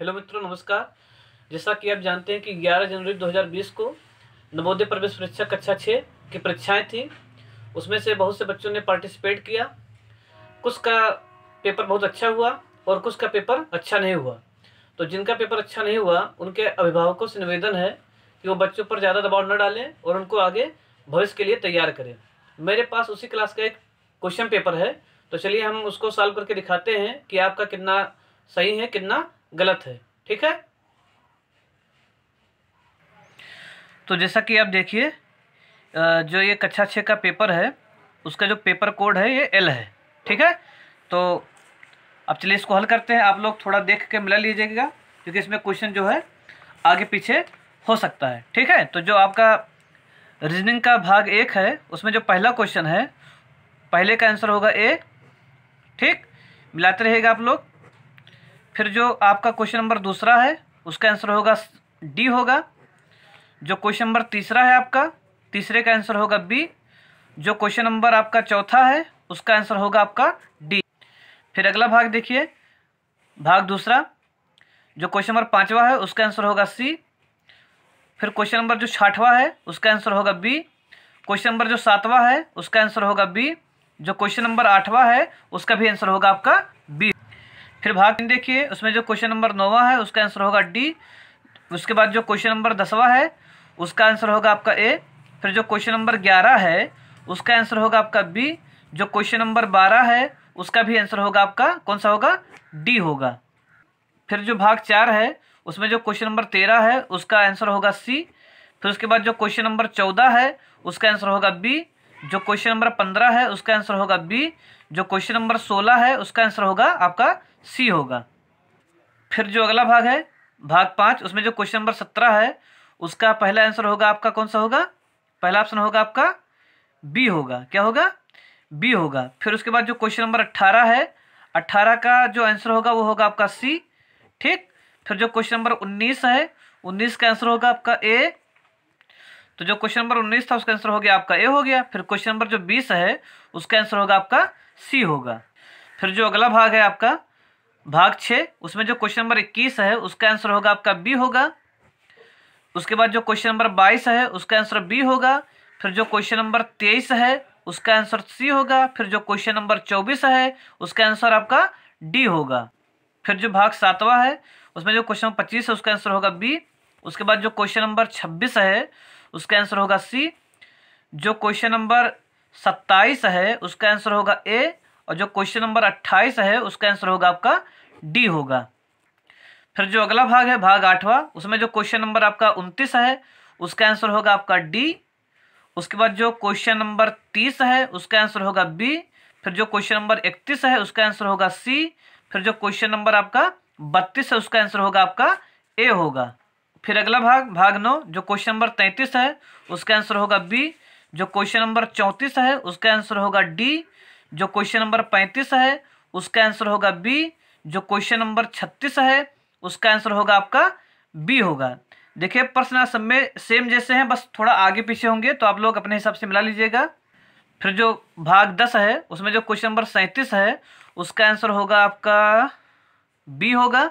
Hello मित्रों नमस्कार जैसा कि आप जानते हैं कि 11 जनवरी 2020 को नवोदय प्रवेश परीक्षा कक्षा छः की परीक्षाएं थी उसमें से बहुत से बच्चों ने पार्टिसिपेट किया कुछ का पेपर बहुत अच्छा हुआ और कुछ का पेपर अच्छा नहीं हुआ तो जिनका पेपर अच्छा नहीं हुआ उनके अभिभावकों से निवेदन है कि वो बच्चों पर ज़्यादा दबाव न डालें और उनको आगे भविष्य के लिए तैयार करें मेरे पास उसी क्लास का एक क्वेश्चन पेपर है तो चलिए हम उसको सॉल्व करके दिखाते हैं कि आपका कितना सही है कितना गलत है ठीक है तो जैसा कि आप देखिए जो ये कक्षा छः का पेपर है उसका जो पेपर कोड है ये एल है ठीक है तो अब चलिए इसको हल करते हैं आप लोग थोड़ा देख के मिला लीजिएगा क्योंकि इसमें क्वेश्चन जो है आगे पीछे हो सकता है ठीक है तो जो आपका रीजनिंग का भाग एक है उसमें जो पहला क्वेश्चन है पहले का आंसर होगा ए ठीक मिलाते रहेगा आप लोग फिर जो आपका क्वेश्चन नंबर दूसरा है उसका आंसर होगा डी होगा जो क्वेश्चन नंबर तीसरा है आपका तीसरे का आंसर होगा बी जो क्वेश्चन नंबर आपका चौथा है उसका आंसर होगा आपका डी फिर अगला भाग देखिए भाग दूसरा जो क्वेश्चन नंबर पाँचवा है उसका आंसर होगा सी फिर क्वेश्चन नंबर जो छठवा है उसका आंसर होगा बी क्वेश्चन नंबर जो सातवा है उसका आंसर होगा बी जो क्वेश्चन नंबर आठवा है उसका भी आंसर होगा आपका फिर भाग तीन देखिए उसमें जो क्वेश्चन नंबर नौवा है उसका आंसर होगा डी उसके बाद जो क्वेश्चन नंबर दसवा है उसका आंसर होगा आपका ए फिर जो क्वेश्चन नंबर ग्यारह है उसका आंसर होगा आपका बी जो क्वेश्चन नंबर बारह है उसका भी आंसर होगा आपका कौन सा होगा डी होगा फिर जो भाग चार है उसमें जो क्वेश्चन नंबर तेरह है उसका आंसर होगा सी फिर उसके बाद जो क्वेश्चन नंबर चौदह है उसका आंसर होगा बी जो क्वेश्चन नंबर पंद्रह है उसका आंसर होगा बी जो क्वेश्चन नंबर सोलह है उसका आंसर होगा आपका सी होगा फिर जो अगला भाग है भाग पाँच उसमें जो क्वेश्चन नंबर सत्रह है उसका पहला आंसर होगा आपका कौन सा होगा पहला ऑप्शन होगा आपका बी होगा क्या होगा बी होगा फिर उसके बाद जो क्वेश्चन नंबर अट्ठारह है अट्ठारह का जो आंसर होगा वो होगा आपका सी ठीक फिर जो क्वेश्चन नंबर उन्नीस है उन्नीस का आंसर होगा आपका ए तो जो क्वेश्चन नंबर उन्नीस था उसका आंसर हो गया आपका ए हो गया फिर क्वेश्चन नंबर जो बीस है उसका आंसर होगा आपका सी होगा फिर जो अगला भाग है आपका भाग छः उसमें जो क्वेश्चन नंबर इक्कीस है उसका आंसर होगा आपका बी होगा उसके बाद जो क्वेश्चन नंबर बाईस है उसका आंसर बी होगा फिर जो क्वेश्चन नंबर तेईस है उसका आंसर सी होगा फिर जो क्वेश्चन नंबर चौबीस है उसका आंसर आपका डी होगा फिर जो भाग सातवा है उसमें जो क्वेश्चन नंबर पच्चीस है उसका आंसर होगा बी उसके बाद जो क्वेश्चन नंबर छब्बीस है उसका आंसर होगा सी जो क्वेश्चन नंबर सत्ताईस है उसका आंसर होगा ए और जो क्वेश्चन नंबर अट्ठाईस है उसका आंसर होगा आपका डी होगा फिर जो अगला भाग है भाग आठवा उसमें जो क्वेश्चन नंबर आपका उनतीस है उसका आंसर होगा आपका डी उसके बाद जो क्वेश्चन नंबर तीस है उसका आंसर होगा बी फिर जो क्वेश्चन नंबर इकतीस है उसका आंसर होगा सी फिर जो क्वेश्चन नंबर आपका बत्तीस है उसका आंसर होगा आपका ए होगा फिर अगला भाग भाग नौ जो क्वेश्चन नंबर तैंतीस है उसका आंसर होगा बी जो क्वेश्चन नंबर चौंतीस है उसका आंसर होगा डी जो क्वेश्चन नंबर पैंतीस है उसका आंसर होगा बी जो क्वेश्चन नंबर छत्तीस है उसका आंसर होगा आपका बी होगा देखिए प्रश्न सब में सेम जैसे हैं बस थोड़ा आगे पीछे होंगे तो आप लोग अपने हिसाब से मिला लीजिएगा फिर जो भाग दस है उसमें जो क्वेश्चन नंबर सैंतीस है उसका आंसर होगा आपका बी होगा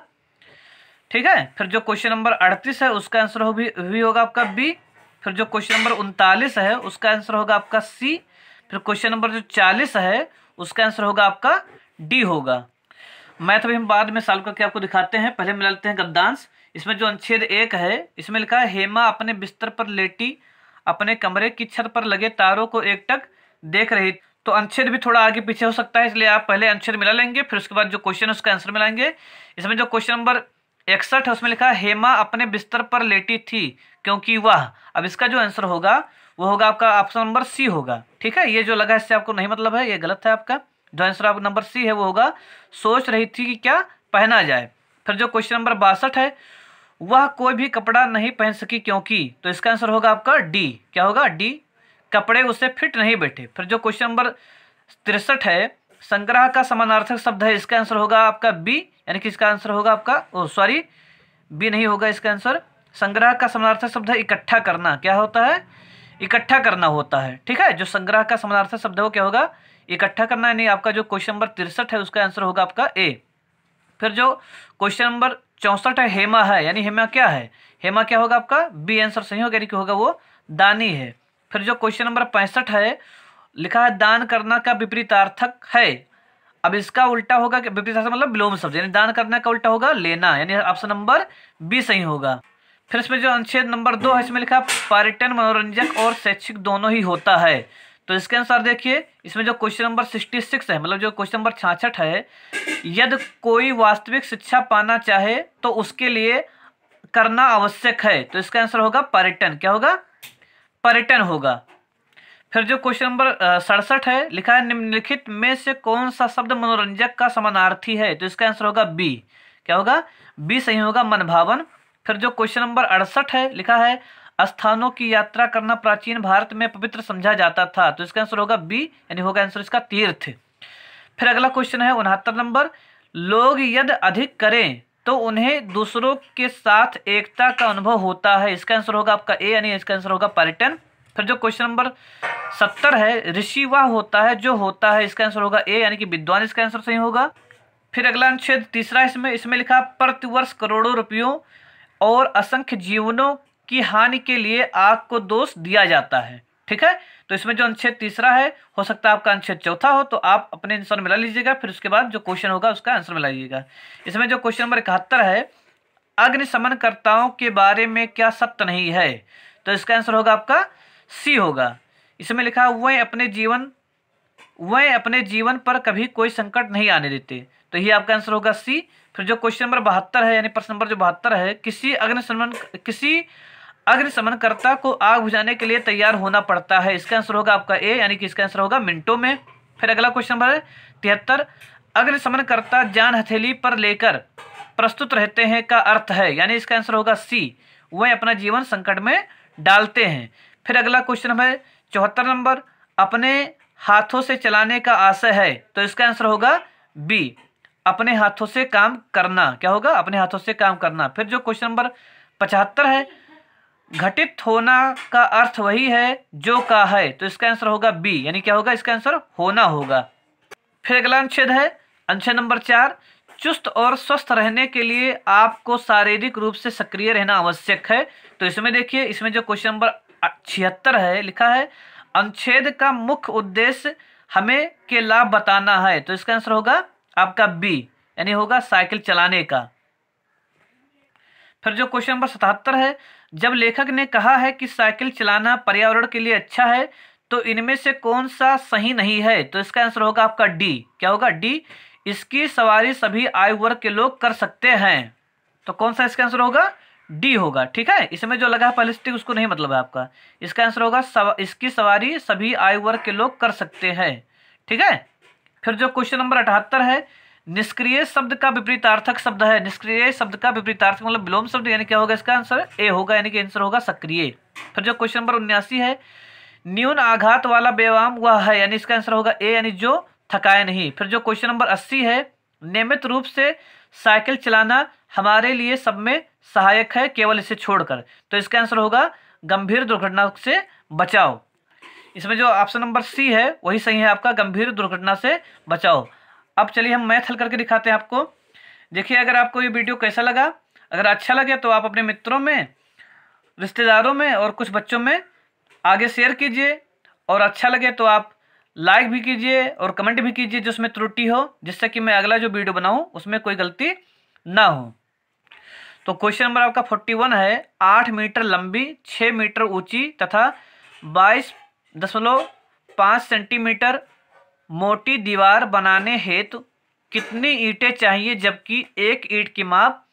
ठीक है फिर जो क्वेश्चन नंबर अड़तीस है उसका आंसर हो भी, भी होगा आपका बी फिर जो क्वेश्चन नंबर उनतालीस है उसका आंसर होगा आपका सी फिर क्वेश्चन नंबर जो चालीस है उसका आंसर होगा आपका डी होगा मैथ अभी हम बाद में सॉल्व करके आपको दिखाते हैं पहले मिला लेते हैं गद्दांश इसमें जो अनुच्छेद एक है इसमें लिखा है हेमा अपने बिस्तर पर लेटी अपने कमरे की छत पर लगे तारों को एकटक देख रही तो अनुच्छेद भी थोड़ा आगे पीछे हो सकता है इसलिए आप पहले अनुच्छेद मिला लेंगे फिर उसके बाद जो क्वेश्चन है उसका आंसर मिलाएंगे इसमें जो क्वेश्चन नंबर इकसठ है उसमें लिखा हेमा अपने बिस्तर पर लेटी थी क्योंकि वह अब इसका जो आंसर होगा वो होगा आपका ऑप्शन नंबर सी होगा ठीक है ये जो लगा इससे आपको नहीं मतलब है ये गलत है आपका जो आंसर आपका नंबर सी है वो होगा सोच रही थी कि क्या पहना जाए फिर जो क्वेश्चन नंबर बासठ है वह कोई भी कपड़ा नहीं पहन सकी क्योंकि तो इसका आंसर होगा आपका डी क्या होगा डी कपड़े उसे फिट नहीं बैठे फिर जो क्वेश्चन नंबर तिरसठ है संग्रह का समानार्थक शब्द है इसका आंसर होगा आपका बी यानी कि इसका आंसर होगा आपका ओ सॉरी बी नहीं होगा इसका आंसर संग्रह का समानार्थक शब्द है इकट्ठा करना क्या होता है इकट्ठा करना होता है ठीक है जो संग्रह का समानार्थक शब्द वो क्या होगा इकट्ठा करना यानी आपका जो क्वेश्चन नंबर तिरसठ है उसका आंसर होगा आपका ए फिर जो क्वेश्चन नंबर चौंसठ है हेमा है यानी हेमा क्या है हेमा क्या होगा आपका बी आंसर सही होगा यानी कि होगा वो दानी है फिर जो क्वेश्चन नंबर पैंसठ है लिखा है दान करना का विपरीतार्थक है अब इसका उल्टा होगा विपरीतार्थक मतलब विलोम शब्द यानी दान करने का उल्टा होगा लेना यानी ऑप्शन नंबर बी सही होगा फिर इसमें जो अनुच्छेद नंबर दो है इसमें लिखा पर्यटन मनोरंजक और शैक्षिक दोनों ही होता है तो इसके अनुसार देखिए इसमें जो क्वेश्चन नंबर सिक्सटी सिक्स है मतलब जो क्वेश्चन नंबर छाछठ है यदि कोई वास्तविक शिक्षा पाना चाहे तो उसके लिए करना आवश्यक है तो इसका आंसर होगा पर्यटन क्या होगा पर्यटन होगा फिर जो क्वेश्चन नंबर सड़सठ है लिखा है निम्नलिखित में से कौन सा शब्द मनोरंजक का समानार्थी है तो इसका आंसर होगा बी क्या होगा बी सही होगा मनभावन फिर जो क्वेश्चन नंबर अड़सठ है लिखा है स्थानों की यात्रा करना प्राचीन भारत में पवित्र समझा जाता था तो इसका आंसर होगा बी यानी होगा आंसर इसका तीर्थ फिर अगला क्वेश्चन है उनहत्तर नंबर लोग यदि अधिक करें तो उन्हें दूसरों के साथ एकता का अनुभव होता है इसका आंसर होगा आपका ए यानी इसका आंसर होगा पर्यटन फिर जो क्वेश्चन नंबर सत्तर है ऋषि वह होता है जो होता है इसका आंसर होगा ए यानी कि विद्वान इसका आंसर सही होगा फिर अगला अनुच्छेद तीसरा इसमें इसमें लिखा प्रतिवर्ष करोड़ों रुपयों और असंख्य जीवनों की हानि के लिए आग को दोष दिया जाता है ठीक है तो इसमें जो अनुच्छेद तीसरा है हो सकता है आपका अनुच्छेद चौथा हो तो आप अपने आंसर मिला लीजिएगा फिर उसके बाद जो क्वेश्चन होगा उसका आंसर मिला लीजिएगा इसमें जो क्वेश्चन नंबर इकहत्तर है अग्निशमनकर्ताओं के बारे में क्या सत्य नहीं है तो इसका आंसर होगा आपका सी होगा इसमें लिखा वह अपने जीवन वह अपने जीवन पर कभी कोई संकट नहीं आने देते तो ये आपका आंसर होगा सी फिर जो क्वेश्चन नंबर बहत्तर है यानी प्रश्न नंबर जो बहत्तर है किसी अग्निशमन किसी अग्निशमनकर्ता को आग बुझाने के लिए तैयार होना पड़ता है इसका आंसर होगा आपका ए यानी कि इसका आंसर होगा मिनटों में फिर अगला क्वेश्चन नंबर है तिहत्तर अग्निशमनकर्ता जान हथेली पर लेकर प्रस्तुत रहते हैं का अर्थ है यानी इसका आंसर होगा सी वह अपना जीवन संकट में डालते हैं फिर अगला क्वेश्चन है चौहत्तर नंबर अपने हाथों से चलाने का आशय है तो इसका आंसर होगा बी अपने हाथों से काम करना क्या होगा अपने हाथों से काम करना फिर जो क्वेश्चन नंबर पचहत्तर है घटित होना का अर्थ वही है जो का है तो इसका आंसर होगा बी यानी क्या होगा इसका आंसर होना होगा फिर अगला अनुच्छेद है अनुच्छेद नंबर चार चुस्त और स्वस्थ रहने के लिए आपको शारीरिक रूप से सक्रिय रहना आवश्यक है तो इसमें देखिए इसमें जो क्वेश्चन नंबर छिहत्तर है लिखा है अनुच्छेद का मुख्य उद्देश्य हमें के लाभ बताना है तो इसका आंसर होगा आपका बी यानी होगा साइकिल चलाने का फिर जो क्वेश्चन नंबर सतहत्तर है जब लेखक ने कहा है कि साइकिल चलाना पर्यावरण के लिए अच्छा है तो इनमें से कौन सा सही नहीं है तो इसका आंसर होगा आपका डी क्या होगा डी इसकी सवारी सभी आयु वर्ग के लोग कर सकते हैं तो कौन सा इसका आंसर होगा डी होगा ठीक है इसमें जो लगा है पहले उसको नहीं मतलब है आपका इसका आंसर होगा सव, इसकी सवारी सभी आयु वर्ग के लोग कर सकते हैं ठीक है फिर जो क्वेश्चन नंबर अठहत्तर है निष्क्रिय शब्द का विपरीतार्थक शब्द है निष्क्रिय शब्द का विपरीतार्थक मतलब विलोम शब्द यानी क्या होगा इसका आंसर ए होगा यानी कि आंसर होगा सक्रिय फिर जो क्वेश्चन नंबर उन्यासी है न्यून आघात वाला बेवाम वह है यानी इसका आंसर होगा ए यानी जो थकाए नहीं फिर जो क्वेश्चन नंबर अस्सी है नियमित रूप से साइकिल चलाना हमारे लिए सब में सहायक है केवल इसे छोड़कर तो इसका आंसर होगा गंभीर दुर्घटना से बचाओ इसमें जो ऑप्शन नंबर सी है वही सही है आपका गंभीर दुर्घटना से बचाओ अब चलिए हम मैथ हल करके दिखाते हैं आपको देखिए अगर आपको ये वीडियो कैसा लगा अगर अच्छा लगे तो आप अपने मित्रों में रिश्तेदारों में और कुछ बच्चों में आगे शेयर कीजिए और अच्छा लगे तो आप लाइक भी कीजिए और कमेंट भी कीजिए जिसमें त्रुटि हो जिससे कि मैं अगला जो वीडियो बनाऊँ उसमें कोई गलती ना हो तो क्वेश्चन नंबर आपका फोर्टी वन है आठ मीटर लंबी छः मीटर ऊंची तथा बाईस दशमलव पाँच सेंटीमीटर मोटी दीवार बनाने हेतु कितनी ईंटें चाहिए जबकि एक ईंट की माप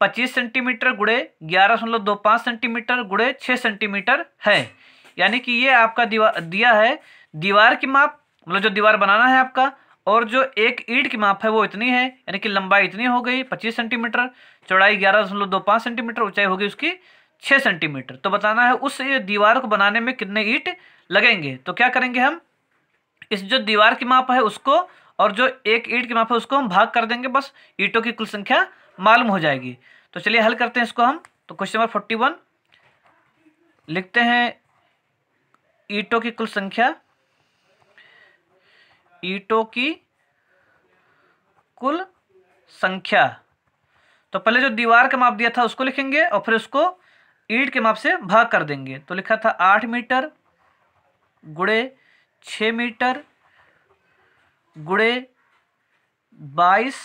पच्चीस सेंटीमीटर गुड़े ग्यारह दशमलव दो पाँच सेंटीमीटर गुड़े छः सेंटीमीटर है यानी कि ये आपका दीवार दिया है दीवार की माप मतलब जो दीवार बनाना है आपका और जो एक ईट की माप है वो इतनी है यानी कि लंबाई इतनी हो गई पच्चीस सेंटीमीटर चौड़ाई ग्यारह दशमलव दो पाँच सेंटीमीटर ऊंचाई होगी उसकी छः सेंटीमीटर तो बताना है उस दीवार को बनाने में कितने ईट लगेंगे तो क्या करेंगे हम इस जो दीवार की माप है उसको और जो एक ईट की माप है उसको हम भाग कर देंगे बस ईटों की कुल संख्या मालूम हो जाएगी तो चलिए हल करते हैं इसको हम तो क्वेश्चन नंबर फोर्टी वन लिखते हैं ईटों की कुल संख्या ईटों की कुल संख्या तो पहले जो दीवार का माप दिया था उसको लिखेंगे और फिर उसको ईट के माप से भाग कर देंगे तो लिखा था आठ मीटर गुड़े छ मीटर गुड़े बाईस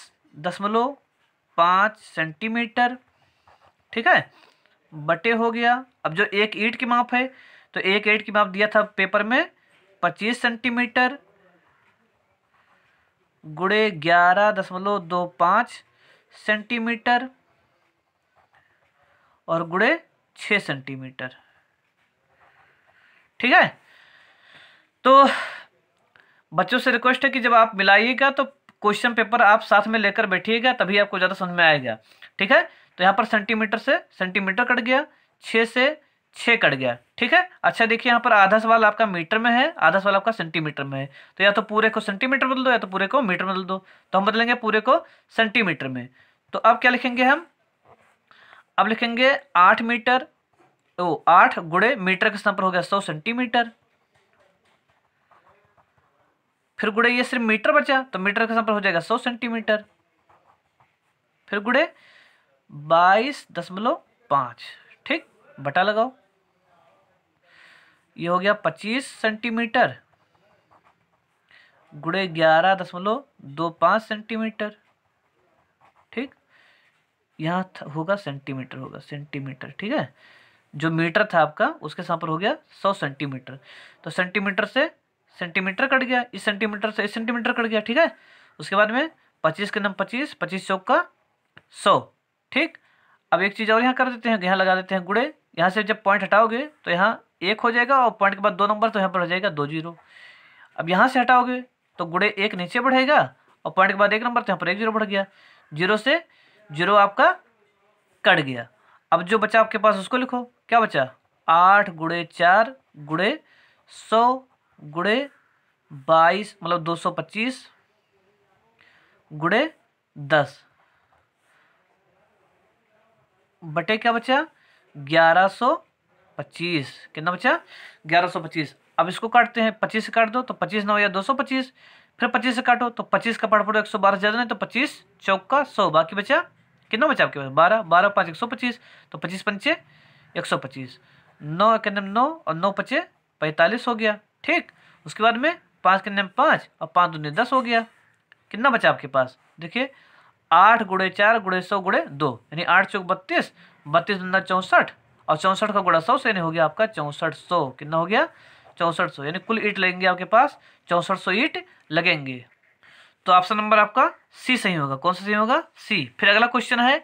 दशमलव पाँच सेंटीमीटर ठीक है बटे हो गया अब जो एक ईट की माप है तो एक ईट की माप दिया था पेपर में पच्चीस सेंटीमीटर गुड़े ग्यारह दशमलव दो पाँच सेंटीमीटर और गुड़े छः सेंटीमीटर ठीक है तो बच्चों से रिक्वेस्ट है कि जब आप मिलाइएगा तो क्वेश्चन पेपर आप साथ में लेकर बैठिएगा तभी आपको ज़्यादा समझ में आएगा ठीक है तो यहाँ पर सेंटीमीटर से सेंटीमीटर कट गया छः से छः कट गया ठीक है अच्छा देखिए यहाँ पर आधा सवाल आपका मीटर में है आधा सवाल आपका सेंटीमीटर में है तो या तो पूरे को सेंटीमीटर बदल दो या तो पूरे को मीटर बदल दो तो हम बदलेंगे पूरे को सेंटीमीटर में तो अब क्या लिखेंगे हम अब लिखेंगे आठ मीटर ओ आठ गुड़े मीटर के स्थान पर हो गया सौ सेंटीमीटर फिर गुड़े ये सिर्फ मीटर बचा तो मीटर के स्थान पर हो जाएगा सौ सेंटीमीटर फिर गुड़े बाईस दशमलव पांच ठीक बटा लगाओ ये हो गया पच्चीस सेंटीमीटर गुड़े ग्यारह दशमलव दो पांच सेंटीमीटर यहाँ होगा सेंटीमीटर होगा सेंटीमीटर ठीक है जो मीटर था आपका उसके साथ पर हो गया सौ सेंटीमीटर तो सेंटीमीटर से सेंटीमीटर कट गया इस सेंटीमीटर से इस सेंटीमीटर कट गया ठीक है उसके बाद में पच्चीस के नम पच्चीस पच्चीस चौक का सौ ठीक अब एक चीज़ और यहाँ कर देते हैं यहाँ लगा देते हैं गुड़े यहाँ से जब पॉइंट हटाओगे तो यहाँ एक हो जाएगा और पॉइंट के बाद दो नंबर तो यहाँ पर हो जाएगा दो जीरो अब यहाँ से हटाओगे तो गुड़े एक नीचे बढ़ेगा और पॉइंट के बाद एक नंबर तो यहाँ पर एक जीरो बढ़ गया जीरो से जीरो आपका कट गया अब जो बचा आपके पास उसको लिखो क्या बचा आठ गुड़े चार गुड़े सौ गुड़े बाईस मतलब दो सौ पच्चीस गुड़े दस बटे क्या बचा ग्यारह सौ पच्चीस कितना बचा ग्यारह सौ पच्चीस अब इसको काटते हैं पच्चीस से काट दो तो पच्चीस नौ या दो सौ पच्चीस फिर पच्चीस से काटो तो पच्चीस का पड़ पड़ो एक सौ बारह ज़्यादा नहीं तो पच्चीस चौका सौ बाकी बचा कितना बचा आपके पास बारह बारह पाँच एक सौ पच्चीस तो पच्चीस पंचे एक सौ पच्चीस नौ एक नम नौ और नौ पचे पैंतालीस हो गया ठीक उसके बाद में पाँच के नम पाँच और पाँच दो दस हो गया कितना बचा आपके पास देखिए आठ गुड़े चार गुड़े सौ गुड़े दो यानी आठ चौक बत्तीस बत्तीस दुना चौंसठ और चौंसठ का गुड़ा सौ से यानी हो गया आपका चौंसठ सौ कितना हो गया चौंसठ सौ यानी कुल ईट लगेंगे आपके पास चौंसठ सौ ईट लगेंगे तो ऑप्शन नंबर आपका सी सही होगा कौन सा सही होगा सी फिर अगला क्वेश्चन है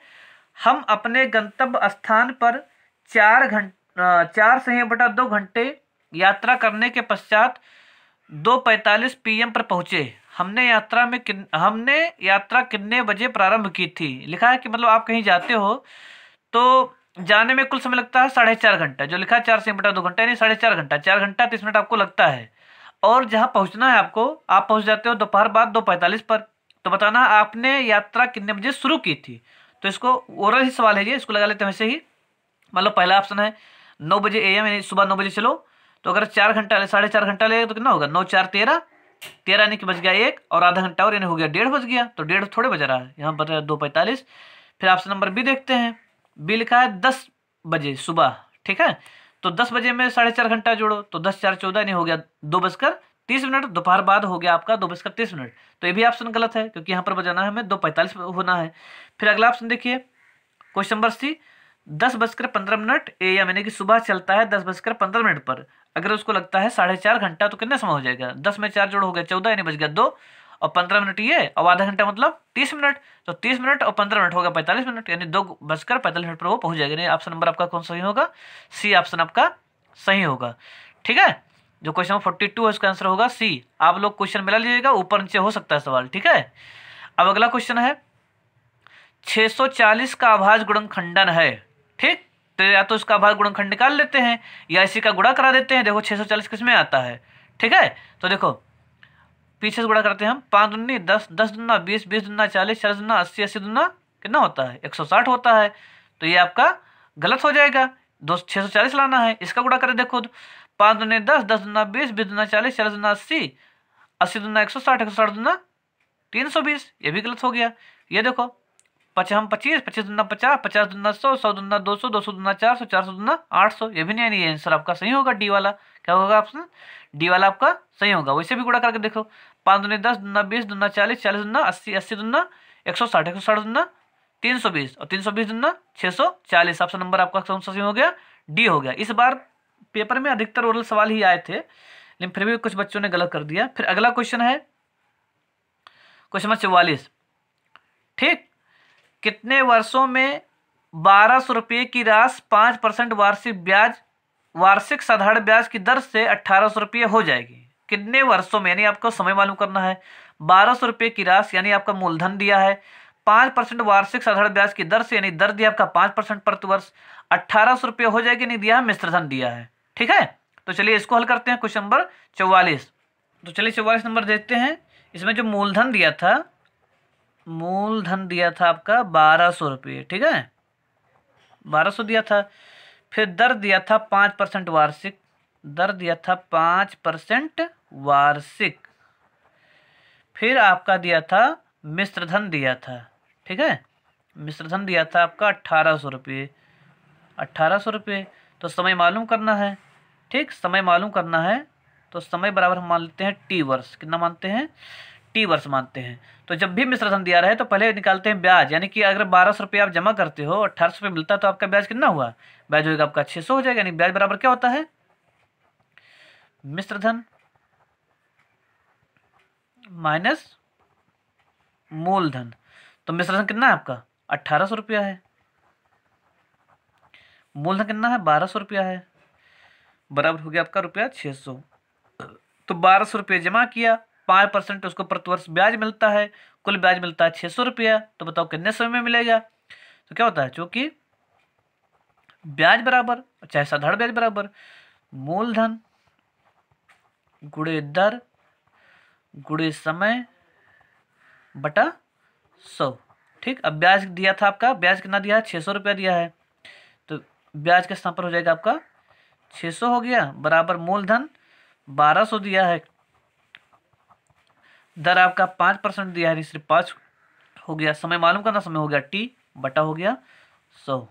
हम अपने गंतव्य स्थान पर चार घंट चार सही बटा दो घंटे यात्रा करने के पश्चात दो पैंतालीस पी पर पहुंचे हमने यात्रा में किन हमने यात्रा कितने बजे प्रारंभ की थी लिखा है कि मतलब आप कहीं जाते हो तो जाने में कुल समय लगता है साढ़े चार घंटा जो लिखा है चार से बटा दो घंटा यानी साढ़े चार घंटा चार घंटा तीस मिनट आपको लगता है और जहाँ पहुँचना है आपको आप पहुँच जाते हो दोपहर बाद दो पैंतालीस पर तो बताना आपने यात्रा कितने बजे शुरू की थी तो इसको ओरल ही सवाल है ये इसको लगा लेते हैं वैसे ही मान लो पहला ऑप्शन है नौ बजे ए एम यानी सुबह नौ बजे चलो तो अगर चार घंटा साढ़े चार घंटा लगेगा तो कितना होगा नौ चार तेरह तेरह यानी कि बज गया एक और आधा घंटा और यानी हो गया डेढ़ बज गया तो डेढ़ थोड़े बज रहा है यहाँ बज दो पैंतालीस फिर ऑप्शन नंबर बी देखते हैं बी लिखा है दस बजे सुबह ठीक है तो दस बजे में साढ़े चार घंटा जोड़ो तो दस चार चौदह नहीं हो गया दो बजकर तीस मिनट दोपहर बाद हो गया आपका दो बजकर तीस मिनट तो ये भी ऑप्शन गलत है क्योंकि यहाँ पर बजाना है हमें दो पैंतालीस होना है फिर अगला ऑप्शन देखिए क्वेश्चन नंबर सी दस बजकर पंद्रह मिनट ए या मैंने कि सुबह चलता है दस बजकर पंद्रह मिनट पर अगर उसको लगता है साढ़े चार घंटा तो कितना समय हो जाएगा दस में चार जोड़ हो गया चौदह यानी बज गया दो और पंद्रह मिनट ये और आधा घंटा मतलब तीस मिनट तो तीस मिनट और पंद्रह मिनट होगा पैंतालीस मिनट यानी दो बजकर पैंतालीस मिनट पर वो पहुंच जाएगा यानी ऑप्शन नंबर आपका कौन सही होगा सी ऑप्शन आपका सही होगा ठीक है जो क्वेश्चन फोर्टी टू है उसका आंसर होगा सी आप लोग क्वेश्चन मिला लीजिएगा ऊपर नीचे हो सकता है सवाल ठीक है अब अगला क्वेश्चन है 640 का आभाज खंडन है ठीक तो या तो इसका आभाज गुणनखंड निकाल लेते हैं या इसी का गुणा करा देते हैं देखो 640 किस में आता है ठीक है तो देखो पीछे से गुणा करते हैं हम पाँच दुनी दस दस दुना बीस बीस दुना चालीस चालीस दुना अस्सी अस्सी दुना कितना होता है एक सौ साठ होता है तो ये आपका गलत हो जाएगा दो छः सौ चालीस लाना है इसका गुणा करें देखो तो। पाँच दुने दस दस दुना बीस बीस दुना चालीस चालीस दुना अस्सी अस्सी दुना एक सौ साठ एक सौ साठ दुना तीन सौ बीस ये भी गलत हो गया ये देखो पच हम पच्चीस पच्चीस दुना पचास पचास दुना सौ सौ दुना दो सौ दो सौ दुना चार सौ चार सौ दुना आठ सौ ये भी नहीं आनी आंसर आपका सही होगा डी वाला क्या होगा ऑप्शन डी वाला आपका सही होगा वैसे भी गुड़ा करके देखो पाँच दुनी दस दुना बीस दुना चालीस चालीस दुना अस्सी अस्सी दुना एक सौ साठ एक सौ साठ दुना तीन सौ बीस और तीन सौ बीस दुना छः सौ चालीस ऑप्शन नंबर आपका कौन सा हो गया डी हो गया इस बार पेपर में अधिकतर ओरल सवाल ही आए थे लेकिन फिर भी कुछ बच्चों ने गलत कर दिया फिर अगला क्वेश्चन है क्वेश्चन नंबर चौवालीस ठीक कितने वर्षों में बारह सौ रुपये की राशि पाँच परसेंट वार्षिक ब्याज वार्षिक साधारण ब्याज की दर से अट्ठारह सौ रुपये हो जाएगी कितने वर्षों में यानी आपको समय मालूम करना है बारह सौ रुपये की राशि यानी आपका मूलधन दिया है पाँच परसेंट वार्षिक साधारण ब्याज की दर से यानी दर दिया आपका पाँच परसेंट प्रतिवर्ष अट्ठारह सौ रुपये हो जाएगी नहीं दिया है मिश्रधन दिया है ठीक है तो चलिए इसको हल करते हैं क्वेश्चन नंबर चौवालीस तो चलिए चौवालीस नंबर देखते हैं इसमें जो मूलधन दिया था मूलधन दिया था आपका बारह सौ रुपये ठीक है बारह सौ दिया था फिर दर दिया था पाँच परसेंट वार्षिक दर दिया था पाँच परसेंट वार्षिक फिर आपका दिया था मिश्रधन दिया था ठीक है मिश्रधन दिया था आपका अट्ठारह सौ रुपये अट्ठारह सौ रुपये तो समय मालूम करना है ठीक समय मालूम करना है तो समय बराबर हम मान लेते हैं टी वर्ष कितना मानते हैं टी वर्ष मानते हैं तो जब भी मिश्रधन दिया रहे है तो पहले निकालते हैं ब्याज यानी कि अगर बारह सौ रुपये आप जमा करते हो अट्ठारह सौ रुपये मिलता तो आपका ब्याज कितना हुआ ब्याज होगा आपका छः सौ हो जाएगा यानी ब्याज बराबर क्या होता है मिश्रधन माइनस मूलधन तो मिश्रण कितना है आपका अट्ठारह सौ रुपया है मूलधन कितना है बारह सौ रुपया है बराबर हो गया आपका रुपया छः सौ तो बारह सौ रुपया जमा किया पाँच परसेंट उसको प्रतिवर्ष ब्याज मिलता है कुल ब्याज मिलता है छः सौ रुपया तो बताओ कितने समय में मिलेगा तो क्या होता है चूँकि ब्याज बराबर चाहे साधारण ब्याज बराबर मूलधन गुड़े दर गुड़े समय बटा सौ ठीक अब ब्याज दिया था आपका ब्याज कितना दिया है छः सौ रुपया दिया है तो ब्याज के स्थान पर हो जाएगा आपका छः सौ हो गया बराबर मूलधन बारह सौ दिया है दर आपका पाँच परसेंट दिया है सिर्फ पाँच हो गया समय मालूम करना समय हो गया टी बटा हो गया सौ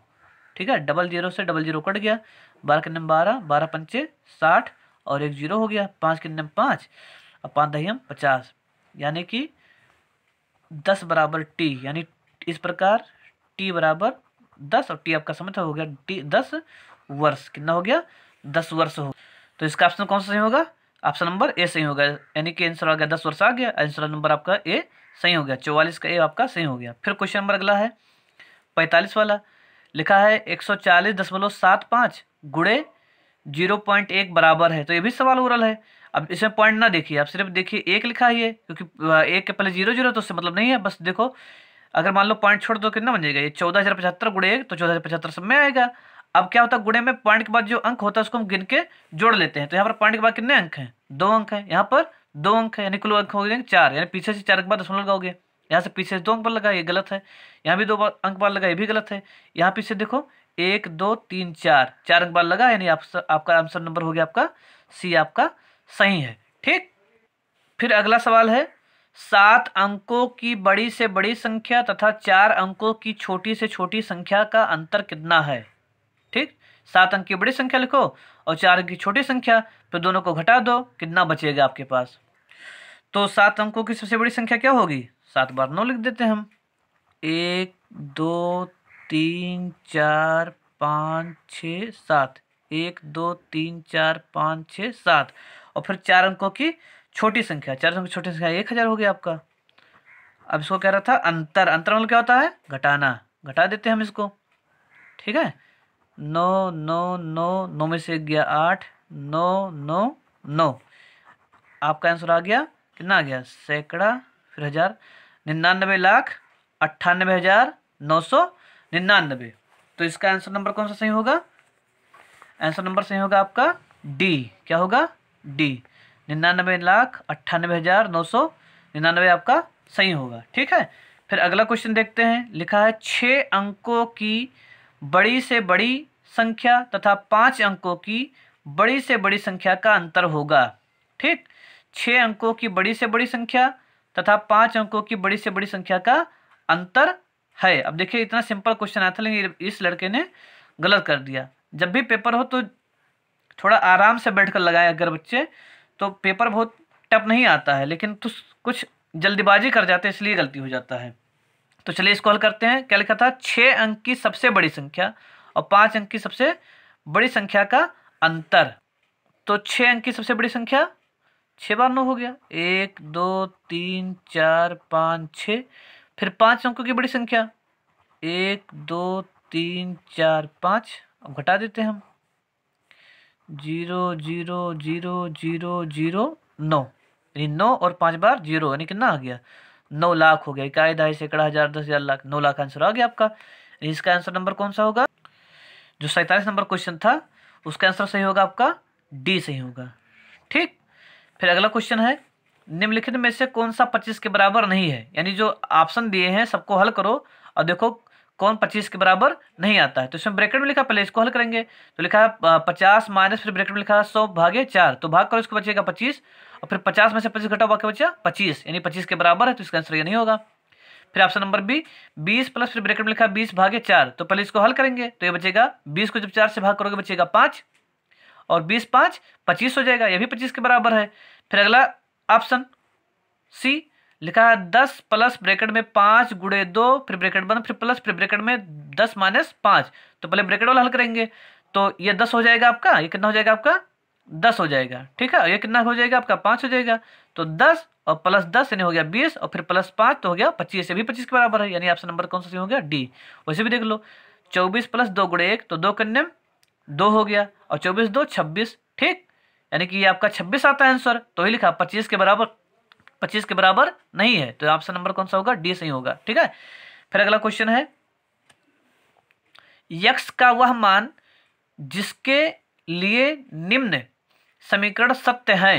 ठीक है डबल जीरो से डबल जीरो कट गया बारह किन्ने बारह बारह पंचे साठ और एक जीरो हो गया पाँच किन्ने पाँच और पाँच पचास यानी कि दस बराबर टी यानी इस प्रकार टी बराबर दस और टी आपका समय हो गया टी दस वर्ष कितना हो गया दस वर्ष हो तो इसका ऑप्शन कौन सा सही होगा ऑप्शन नंबर ए सही होगा यानी कि आंसर आ गया दस वर्ष आ गया आंसर नंबर आपका ए सही हो गया चौवालीस का ए आपका सही हो गया फिर क्वेश्चन नंबर अगला है पैंतालीस वाला लिखा है एक सौ चालीस दशमलव सात पाँच गुड़े जीरो पॉइंट एक बराबर है तो ये भी सवाल रहा है अब इसमें पॉइंट ना देखिए आप सिर्फ देखिए एक लिखा है ये क्योंकि एक के पहले जीरो जीरो तो उससे मतलब नहीं है बस देखो अगर मान लो पॉइंट छोड़ दो कितना बन जाएगा ये चौदह हज़ार पचहत्तर गुड़े एक तो चौदह हज़ार पचहत्तर सब में आएगा अब क्या होता है गुड़े में पॉइंट के बाद जो अंक होता है उसको हम गिन के जोड़ लेते हैं तो यहाँ पर पॉइंट के बाद कितने अंक हैं दो अंक हैं यहाँ पर दो अंक है यानी कुल अंक हो गए चार यानी पीछे से चार अंक बाद दशमलव लगाओगे यहाँ से पीछे से दो अंक पर लगा ये गलत है यहाँ भी दो अंक बार लगा ये भी गलत है यहाँ पीछे देखो एक दो तीन चार चार अंक बार लगा यानी आपका आंसर नंबर हो गया आपका सी आपका सही है ठीक फिर अगला सवाल है सात अंकों की बड़ी से बड़ी संख्या तथा चार अंकों की छोटी से छोटी संख्या का अंतर कितना है ठीक सात अंक की बड़ी संख्या लिखो और चार अंक की छोटी संख्या फिर तो दोनों को घटा दो कितना बचेगा आपके पास तो सात अंकों की सबसे बड़ी संख्या क्या होगी सात बार नौ लिख देते हैं हम एक दो तीन चार पाँच छ सात एक दो तीन चार पाँच छ सात और फिर चार अंकों की छोटी संख्या चार अंकों की छोटी संख्या एक हज़ार हो गया आपका अब इसको कह रहा था अंतर अंतर मतलब क्या होता है घटाना घटा देते हैं हम इसको ठीक है नौ नौ नौ नौ में से गया आठ नौ नौ नौ आपका आंसर आ गया कितना आ गया सैकड़ा फिर हज़ार निन्यानबे लाख अट्ठानबे हज़ार नौ सौ निन्यानबे तो इसका आंसर नंबर कौन सा सही होगा आंसर नंबर सही होगा आपका डी क्या होगा डी निन्यानवे लाख अट्ठानवे हज़ार नौ सौ निन्यानवे आपका सही होगा ठीक है फिर अगला क्वेश्चन देखते हैं लिखा है छः अंकों की बड़ी से बड़ी संख्या तथा पाँच अंकों की बड़ी से बड़ी संख्या का अंतर होगा ठीक छः अंकों की बड़ी से बड़ी संख्या तथा पाँच अंकों की बड़ी से बड़ी संख्या का अंतर है अब देखिए इतना सिंपल क्वेश्चन आया था लेकिन इस लड़के ने गलत कर दिया जब भी पेपर हो तो थोड़ा आराम से बैठ कर लगाए अगर बच्चे तो पेपर बहुत टफ नहीं आता है लेकिन तो कुछ जल्दबाजी कर जाते हैं इसलिए गलती हो जाता है तो चलिए इसको हल करते हैं क्या लिखा था छः अंक की सबसे बड़ी संख्या और पाँच अंक की सबसे बड़ी संख्या का अंतर तो छः अंक की सबसे बड़ी संख्या छः बार नौ हो गया एक दो तीन चार पाँच छः फिर पाँच अंकों की बड़ी संख्या एक दो तीन चार पाँच अब घटा देते हैं हम zero zero zero zero zero नौ यानी नौ और पाँच बार जीरो यानी कितना आ गया नौ लाख हो गया इकाई ढाई सैकड़ा हज़ार दस हज़ार लाख नौ लाख आंसर आ गया आपका इसका आंसर नंबर कौन सा होगा जो सैंतालीस नंबर क्वेश्चन था उसका आंसर सही होगा आपका डी सही होगा ठीक फिर अगला क्वेश्चन है निम्नलिखित में से कौन सा पच्चीस के बराबर नहीं है यानी जो ऑप्शन दिए हैं सबको हल करो और देखो कौन पच्चीस के बराबर नहीं आता है तो इसमें ब्रैकेट में लिखा पहले इसको हल करेंगे तो लिखा पचास माइनस फिर ब्रैकेट में लिखा सौ भागे चार तो भाग करो इसको बचेगा पच्चीस और फिर पचास में से पच्चीस घटा हुआ बचा पच्चीस यानी पच्चीस के बराबर है तो इसका आंसर ये नहीं होगा फिर ऑप्शन नंबर बी बीस प्लस फिर ब्रैकेट में लिखा बीस भागे चार तो पहले इसको हल करेंगे तो ये बचेगा बीस को जब चार से भाग करोगे बचेगा पाँच और बीस पाँच पच्चीस हो जाएगा यह भी पच्चीस के बराबर है फिर अगला ऑप्शन सी लिखा दस प्लस ब्रैकेट में पाँच गुड़े दो फिर ब्रैकेट बंद फिर प्लस फिर ब्रैकेट में दस माइनस पांच तो पहले ब्रैकेट वाला हल करेंगे तो ये दस हो जाएगा आपका ये कितना हो जाएगा आपका दस हो जाएगा ठीक है ये कितना हो जाएगा आपका पांच हो जाएगा तो दस और प्लस दस यानी हो गया बीस और फिर प्लस पांच तो हो गया पच्चीस से भी पच्चीस के बराबर है यानी आपसे नंबर कौन सा हो गया डी वैसे भी देख लो चौबीस प्लस दो गुड़े एक तो दो कन्या दो हो गया और चौबीस दो छब्बीस ठीक यानी कि ये आपका छब्बीस आता है आंसर तो ही लिखा पच्चीस के बराबर पच्चीस के बराबर नहीं है तो ऑप्शन नंबर कौन सा होगा डी सही होगा ठीक है फिर अगला क्वेश्चन है यक्ष का वह मान जिसके लिए निम्न समीकरण सत्य है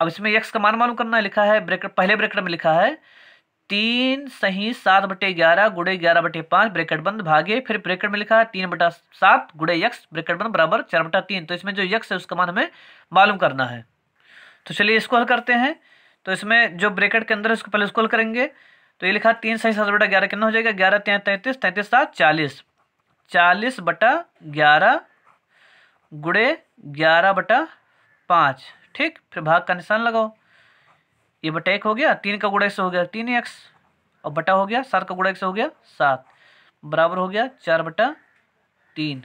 अब इसमें यक्ष का मान मालूम करना है, लिखा है ब्रेकर पहले ब्रेकर में लिखा है तीन सही सात बटे ग्यारह गुड़े ग्यारह बटे पांच ब्रेकेट बंद भागे फिर ब्रेकेट में लिखा है तीन बटा सात गुड़े यक्ष ब्रेकेट बंद बराबर चार बटा तीन तो इसमें जो यक्ष है उसका मान हमें मालूम करना है तो चलिए इसको हल करते हैं तो इसमें जो ब्रेकेट के अंदर इसको पहले स्कोल करेंगे तो ये लिखा तीन सही सात बटा ग्यारह कितना हो जाएगा ग्यारह त्याँ तैंतीस तैंतीस सात चालीस चालीस बटा ग्यारह गुड़े ग्यारह बटा पाँच ठीक फिर भाग का निशान लगाओ ये बटा एक हो गया तीन का गुड़ा एक से हो गया तीन एक्स और बटा हो गया सात का गुड़ा एक से हो गया सात बराबर हो गया चार बटा तीन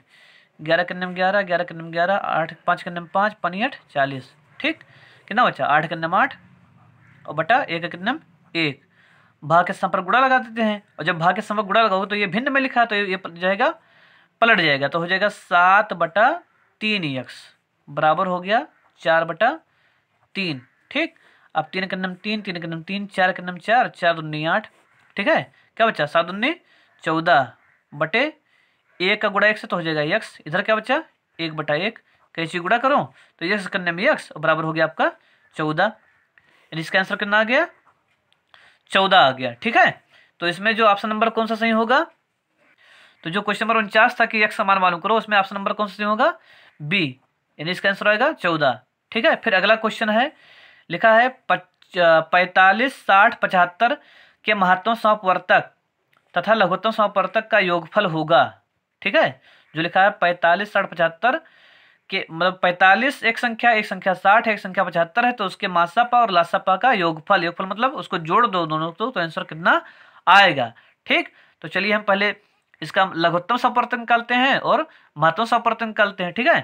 ग्यारह के ग्यारह ग्यारह कन्नम ग्यारह आठ पाँच के पाँच पाँच आठ चालीस ठीक कितना बचा आठ कन्नम आठ और बटा ए का कितना एक भाग के संपर्क पर गुड़ा लगा देते हैं और जब भाग के संपर्क पर गुड़ा लगाओगे तो ये भिन्न में लिखा तो ये जाएगा पलट जाएगा तो हो जाएगा सात बटा तीन यक्स बराबर हो गया चार बटा तीन ठीक अब तीन का नम तीन तीन का नम तीन चार का नम चार चार उन्नी आठ ठीक है क्या बच्चा सात उन्नी चौदह बटे एक का गुड़ा एक से तो हो जाएगा यक्स इधर क्या बच्चा एक बटा एक कैसी गुड़ा करो तो यक्स का नम यक्स बराबर हो गया आपका चौदह यानी इसका आंसर कितना आ गया चौदह आ गया ठीक है तो इसमें जो ऑप्शन नंबर कौन सा सही होगा तो जो क्वेश्चन नंबर उनचास था कि एक समान मालूम करो उसमें ऑप्शन नंबर कौन सा सही होगा बी यानी इसका आंसर आएगा चौदह ठीक है फिर अगला क्वेश्चन है लिखा है पैंतालीस साठ पचहत्तर के महत्तम स्वपवर्तक तथा लघुत्तम संपवर्तक का योगफल होगा ठीक है जो लिखा है पैंतालीस साठ पचहत्तर के मतलब 45 एक संख्या एक संख्या 60 एक संख्या पचहत्तर है तो उसके मासापा और लासापा का योगफल योगफल मतलब उसको जोड़ दो दोनों को तो आंसर कितना आएगा ठीक तो चलिए हम पहले इसका लघुत्तम सपर्तन निकालते हैं और महत्व सपर्तन निकालते हैं ठीक है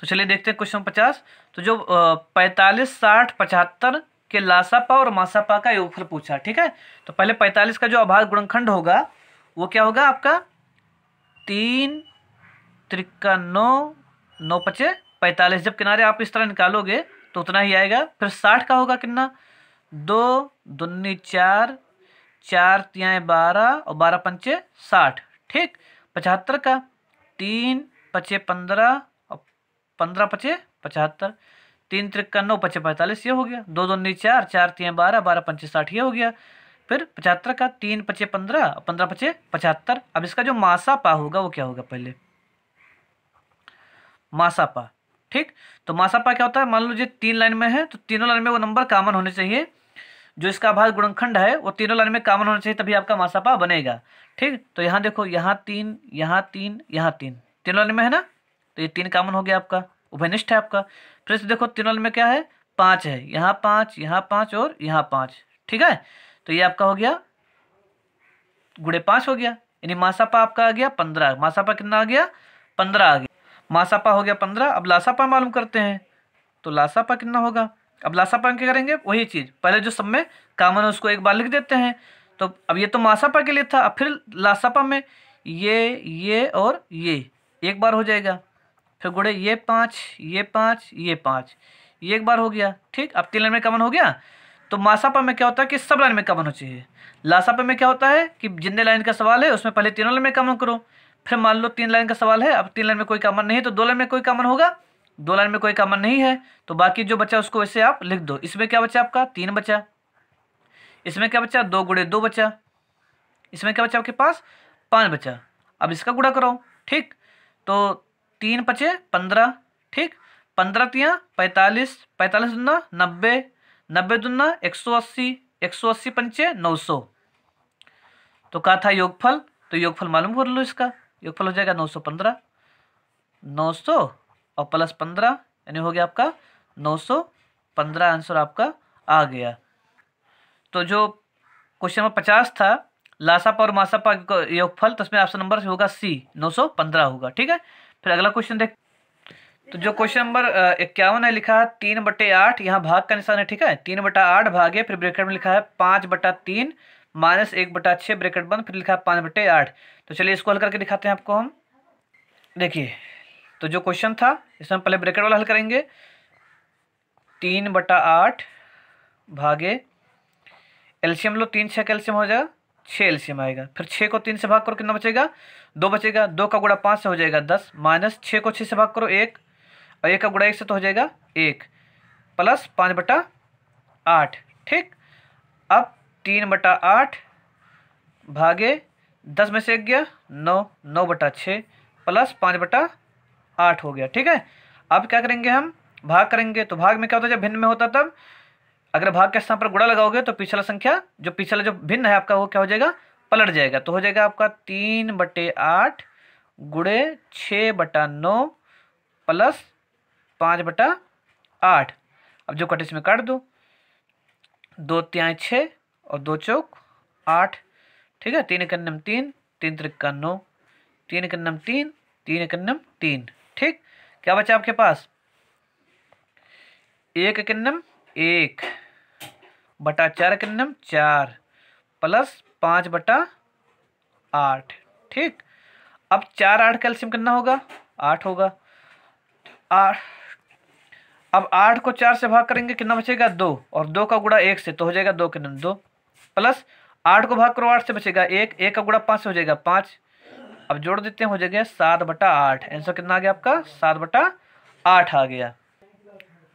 तो चलिए देखते हैं क्वेश्चन पचास तो जो पैंतालीस साठ पचहत्तर के लासापा और मासापा का योगफल पूछा ठीक है तो पहले पैंतालीस का जो अभाग गुणखंड होगा वो क्या होगा आपका तीन त्रिका नौ नौ पचे पैंतालीस जब किनारे आप इस तरह निकालोगे तो उतना ही आएगा फिर साठ का होगा कितना दो दुन्नी चार चार तिया बारह और बारह पंचे साठ ठीक पचहत्तर का तीन पचे पंद्रह और पंद्रह पचे पचहत्तर तीन तिरक्का नौ पचे पैंतालीस ये हो गया दो दुन्नी चार चार तीन बारह बारह पंचे साठ ये हो गया फिर पचहत्तर का तीन पचे पंद्रह पंद्रह पचे पचहत्तर अब इसका जो मासा पा होगा वो क्या होगा पहले मासापा ठीक तो मासापा क्या होता है मान लीजिए तीन लाइन में है तो तीनों लाइन में वो नंबर कामन होने चाहिए जो इसका आभार गुणखंड है वो तीनों लाइन में कामन होना चाहिए तभी आपका मासापा बनेगा ठीक तो यहाँ देखो यहाँ तीन यहाँ तीन यहाँ तीन तीनों लाइन में है ना तो ये तीन कामन हो गया आपका उभयनिष्ठ है आपका फिर से देखो तीनों लाइन में क्या है पाँच है यहाँ पाँच यहाँ पाँच और यहाँ पाँच ठीक है तो ये आपका हो गया गुड़े पाँच हो गया यानी मासापा आपका आ गया पंद्रह मासापा कितना आ गया पंद्रह आ गया मासापा हो गया पंद्रह अब लासापा मालूम करते हैं तो लासापा कितना होगा अब लासापा क्या करेंगे वही चीज़ पहले जो सब में कामन है उसको एक बार लिख देते हैं तो अब ये तो मासापा के लिए था अब फिर लासापा में ये ये और ये एक बार हो जाएगा फिर गुड़े ये पाँच ये पाँच ये पाँच ये एक बार हो गया ठीक अब तीन लाइन में कमन हो गया तो मासापा में क्या होता है कि सब लाइन में कमन हो चाहिए लासापा में क्या होता है कि जितने लाइन का सवाल है उसमें पहले तीनों लाइन में कमन करो फिर मान लो तीन लाइन का सवाल है अब तीन लाइन में कोई कॉमन नहीं तो दो लाइन में कोई कॉमन होगा दो लाइन में कोई कॉमन नहीं है तो बाकी जो बचा उसको वैसे आप लिख दो इसमें क्या बचा आपका तीन बचा इसमें क्या बचा दो गुड़े दो बचा इसमें क्या बचा आपके पास पाँच बचा अब इसका गुड़ा करो ठीक तो तीन पचे पंद्रह ठीक पंद्रह तिया पैंतालीस पैंतालीस दुना नब्बे नब्बे दुना एक सौ अस्सी एक सौ अस्सी पंचे नौ सौ तो कहा था योगफल तो योगफल मालूम कर लो इसका योगफल हो जाएगा नौ सौ पंद्रह नौ सौ और प्लस पंद्रह यानी हो गया आपका नौ सौ पंद्रह आंसर आपका आ गया तो जो क्वेश्चन नंबर पचास था लासापा और मासापा का योगफल तो उसमें ऑप्शन नंबर होगा सी नौ सौ पंद्रह होगा ठीक है फिर अगला क्वेश्चन देख तो जो क्वेश्चन नंबर इक्यावन है लिखा है तीन बटे आठ यहाँ भाग का निशान है ठीक है तीन बटा आठ भागे फिर ब्रेकेट में लिखा है पाँच बटा तीन माइनस एक बटा छः ब्रेकेट बंद फिर लिखा है पाँच बटे आठ तो चलिए इसको हल करके दिखाते हैं आपको हम देखिए तो जो क्वेश्चन था इसमें पहले ब्रेकेट वाला हल करेंगे तीन बटा आठ भागे एल्शियम लो तीन छः का एल्शियम हो जाएगा छः एल्शियम आएगा फिर छः को तीन से भाग करो कितना बचेगा दो बचेगा दो का गुड़ा पाँच से हो जाएगा दस माइनस छः को छः से भाग करो एक और एक का गुड़ा एक से तो हो जाएगा एक प्लस पाँच बटा आठ ठीक अब तीन बटा आठ भागे दस में से एक गया नौ नौ बटा छः प्लस पाँच बटा आठ हो गया ठीक है अब क्या करेंगे हम भाग करेंगे तो भाग में क्या होता है जब भिन्न में होता तब अगर भाग के स्थान पर गुड़ा लगाओगे तो पिछला संख्या जो पिछला जो भिन्न है आपका वो क्या हो जाएगा पलट जाएगा तो हो जाएगा आपका तीन बटे आठ गुड़े छः बटा नौ प्लस पाँच बटा आठ अब जो कट इसमें काट दो दो त्याँ छः और दो चौक आठ ठीक है तीन इकन्नम तीन तीन त्रिक्का नौ तीन इकन्नम तीन तीन इकन्नम तीन ठीक क्या बचा आपके पास एक इकन्नम एक बटा चार इकन्नम चार प्लस पाँच बटा आठ ठीक अब चार आठ कैल्शियम कितना करना होगा आठ होगा आठ अब आठ को चार से भाग करेंगे कितना बचेगा दो और दो का गुड़ा एक से तो हो जाएगा दो किन्नम दो प्लस आठ को भाग करो आठ से बचेगा एक एक का गुड़ा पाँच से हो जाएगा पाँच अब जोड़ देते हैं हो जाएगा सात बटा आठ आंसर कितना आ गया आपका सात बटा आठ आ गया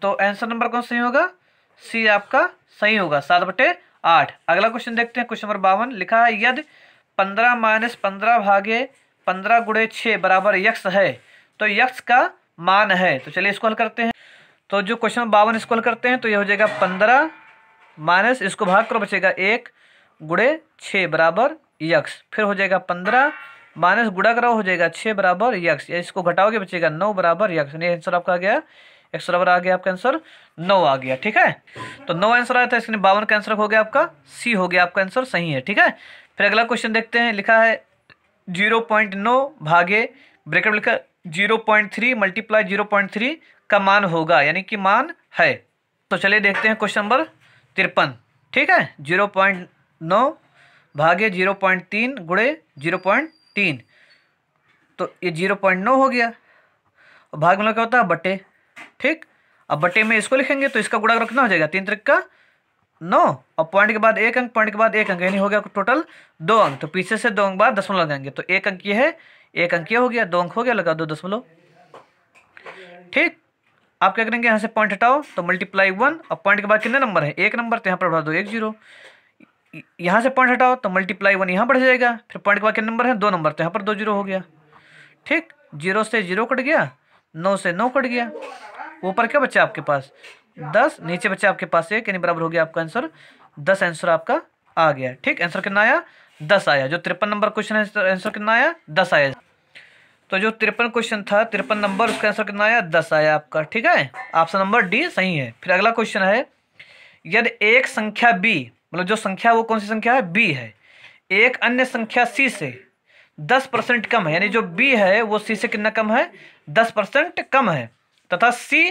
तो आंसर नंबर कौन सही होगा सी आपका सही होगा सात बटे आठ अगला क्वेश्चन देखते हैं क्वेश्चन नंबर बावन लिखा है यदि पंद्रह माइनस पंद्रह भागे पंद्रह गुड़े छः बराबर यक्स है तो यक्स का मान है तो चलिए इसको हल करते हैं तो जो क्वेश्चन बावन इसको हल करते हैं तो ये हो जाएगा पंद्रह माइनस इसको भाग करो बचेगा एक गुड़े छः बराबर यक्स फिर हो जाएगा पंद्रह माइनस गुड़ा कराओ हो जाएगा छः बराबर यक्स इसको घटाओगे बचेगा नौ बराबर यक्स नहीं आंसर आपका आ गया एक बराबर आ गया आपका आंसर नौ आ गया ठीक है तो नौ आंसर आया था इसके बावन का आंसर हो गया आपका सी हो गया आपका आंसर सही है ठीक है फिर अगला क्वेश्चन देखते हैं लिखा है जीरो पॉइंट नौ भागे ब्रेकअप लिखा zero point three multiply zero point three का मान होगा यानी कि मान है तो चलिए देखते हैं क्वेश्चन नंबर तिरपन ठीक है जीरो पॉइंट नौ भागे जीरो पॉइंट तीन गुड़े जीरो पॉइंट तीन तो ये जीरो पॉइंट नौ हो गया और भाग में क्या होता है बटे ठीक अब बटे में इसको लिखेंगे तो इसका गुड़ा रखना हो जाएगा तीन तरीक का नौ और पॉइंट के बाद एक अंक पॉइंट के बाद एक अंक यानी हो गया टोटल दो अंक तो पीछे से दो अंक बाद दसमलव लगाएंगे तो एक अंक ये है एक अंक ये हो गया दो अंक हो गया लगा दो दसमलव ठीक आप क्या करेंगे यहाँ से पॉइंट हटाओ तो मल्टीप्लाई वन और पॉइंट के बाद कितने नंबर है एक नंबर तो यहाँ पर बढ़ा दो एक जीरो यहाँ से पॉइंट हटाओ तो मल्टीप्लाई वन यहाँ बढ़ जाएगा फिर पॉइंट के बाद कितने नंबर है दो नंबर तो यहाँ पर दो जीरो हो गया ठीक जीरो से जीरो कट गया नौ से नौ कट गया ऊपर क्या बच्चा आपके पास दस नीचे बच्चा आपके पास एक यानी बराबर हो गया आपका आंसर दस आंसर आपका आ गया ठीक आंसर कितना आया दस आया जो तिरपन नंबर क्वेश्चन है आंसर कितना आया दस आया तो जो तिरपन क्वेश्चन था तिरपन नंबर उसका आंसर कितना आया दस आया आपका ठीक है ऑप्शन नंबर डी सही है फिर अगला क्वेश्चन है यदि एक संख्या बी मतलब जो संख्या वो कौन सी संख्या है बी है एक अन्य संख्या सी से दस परसेंट कम है यानी जो बी है वो सी से कितना कम है दस परसेंट कम है तथा सी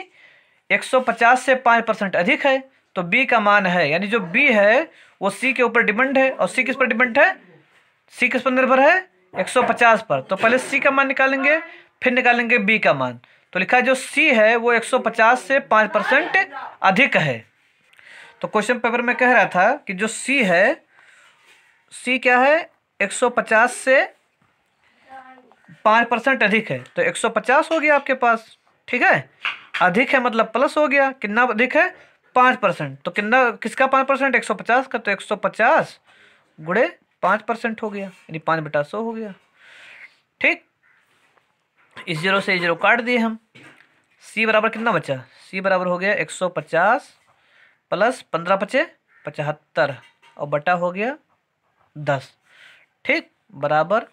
एक सौ पचास से पाँच परसेंट अधिक है तो बी का मान है यानी जो बी है वो सी के ऊपर डिपेंड है और सी किस पर डिपेंड है सी किस पर निर्भर है 150 पर तो पहले सी का मान निकालेंगे फिर निकालेंगे बी का मान तो लिखा जो सी है वो 150 से पाँच परसेंट अधिक है तो क्वेश्चन पेपर में कह रहा था कि जो सी है सी क्या है 150 से पाँच परसेंट अधिक है तो 150 हो गया आपके पास ठीक है अधिक है मतलब प्लस हो गया कितना अधिक है पाँच परसेंट तो कितना किसका पाँच परसेंट एक सौ पचास का तो एक सौ पचास गुड़े पाँच परसेंट हो गया यानी पाँच बटा सौ हो गया ठीक इस जीरो से जीरो काट दिए हम सी बराबर कितना बचा सी बराबर हो गया एक सौ पचास प्लस पंद्रह पचे पचहत्तर और बटा हो गया दस ठीक बराबर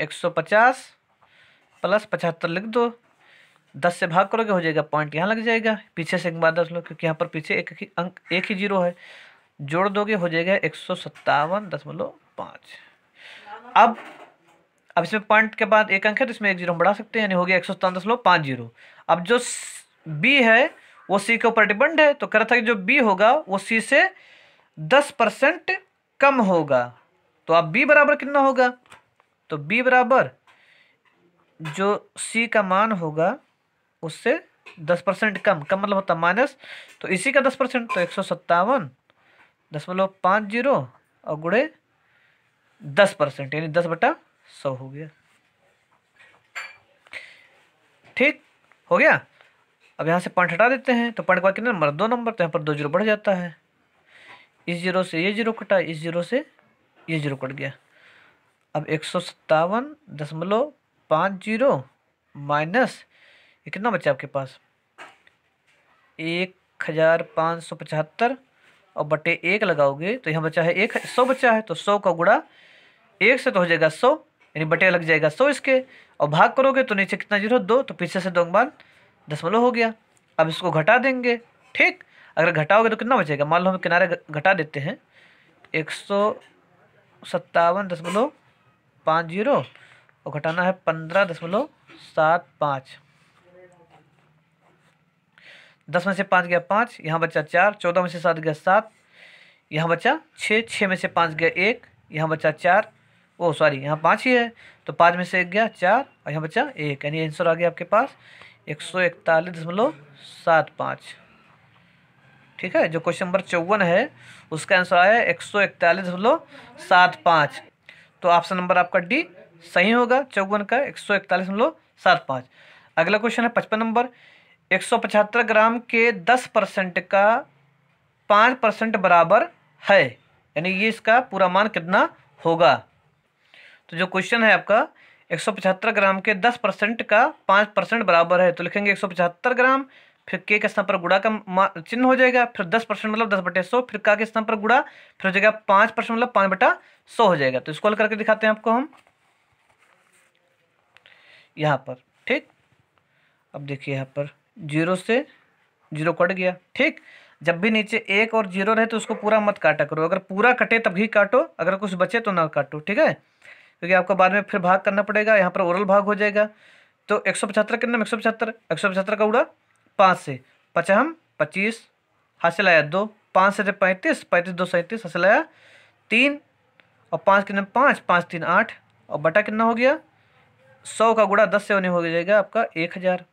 एक सौ पचास प्लस पचहत्तर लिख दो दस से भाग करोगे हो जाएगा पॉइंट यहाँ लग जाएगा पीछे से एक बार दस लो क्योंकि यहाँ पर पीछे एक ही अंक एक ही जीरो है जोड़ दोगे हो जाएगा एक सौ सत्तावन दशमलव पाँच अब अब इसमें पॉइंट के बाद एक अंक है तो इसमें एक जीरो बढ़ा सकते हैं यानी हो गया एक सौ सतावन दशमलव पाँच जीरो अब जो बी है वो सी के ऊपर डिपेंड है तो कह रहा था कि जो बी होगा वो सी से दस परसेंट कम होगा तो अब बी बराबर कितना होगा तो बी बराबर जो सी का मान होगा उससे दस परसेंट कम कम मतलब होता माइनस तो इसी का दस परसेंट तो एक सौ सत्तावन दशमलव पाँच जीरो और गुड़े दस परसेंट यानी दस बटा सौ हो गया ठीक हो गया अब यहाँ से पॉइंट हटा देते हैं तो पॉइंट के बाद कितना नंबर दो नंबर तो यहाँ पर दो जीरो बढ़ जाता है इस जीरो से ये जीरो कटा इस जीरो से ये जीरो कट गया अब एक सौ सत्तावन दशमलव पाँच जीरो माइनस ये कितना बचा आपके पास एक हज़ार पाँच सौ पचहत्तर और बटे एक लगाओगे तो यहाँ बचा है एक सौ बचा है तो सौ का गुड़ा एक से तो हो जाएगा सौ यानी बटे लग जाएगा सौ इसके और भाग करोगे तो नीचे कितना जीरो दो तो पीछे से दो मान दसमलव हो गया अब इसको घटा देंगे ठीक अगर घटाओगे तो कितना बचेगा मान लो हम किनारे घटा देते हैं एक सौ सत्तावन पाँच जीरो और घटाना है पंद्रह दसमलव सात पाँच दस में से पाँच गया पाँच यहाँ बचा चार चौदह में से सात गया सात यहाँ बचा छः छः में से पाँच गया एक यहाँ बचा चार ओ सॉरी यहाँ पाँच ही है तो पाँच में से एक गया चार और यहाँ बचा एक यानी आंसर आ गया आपके पास एक सौ इकतालीस दशमलव सात पाँच ठीक है जो क्वेश्चन नंबर चौवन है उसका आंसर आया एक सौ इकतालीस दशमलव सात पाँच तो ऑप्शन नंबर आपका डी सही होगा चौवन का एक सौ इकतालीस दशमलव सात पाँच अगला क्वेश्चन है पचपन नंबर एक सौ पचहत्तर ग्राम के दस परसेंट का पाँच परसेंट बराबर है यानी ये इसका पूरा मान कितना होगा तो जो क्वेश्चन है आपका 175 ग्राम के 10 परसेंट का 5 परसेंट बराबर है तो लिखेंगे 175 ग्राम फिर के के स्थान पर गुड़ा का चिन्ह हो जाएगा फिर 10 परसेंट मतलब 10 बटे सौ फिर का के स्थान पर गुड़ा फिर हो जाएगा पाँच परसेंट मतलब पाँच बटा सौ हो जाएगा तो इसको हल करके दिखाते हैं आपको हम यहाँ पर ठीक अब देखिए यहाँ पर जीरो से जीरो कट गया ठीक जब भी नीचे एक और जीरो रहे तो उसको पूरा मत काटा करो अगर पूरा कटे तभी काटो अगर कुछ बचे तो ना काटो ठीक है क्योंकि आपको बाद में फिर भाग करना पड़ेगा यहाँ पर ओरल भाग हो जाएगा तो एक सौ पचहत्तर कितने में एक सौ पचहत्तर एक सौ पचहत्तर का उड़ा पाँच से पचहम पच्चीस हासिल आया दो पाँच से पैंतीस पैंतीस दो सैंतीस हासिल आया तीन और पाँच कितना पाँच पाँच तीन आठ और बटा कितना हो गया सौ का गुड़ा दस से होने हो जाएगा आपका एक हज़ार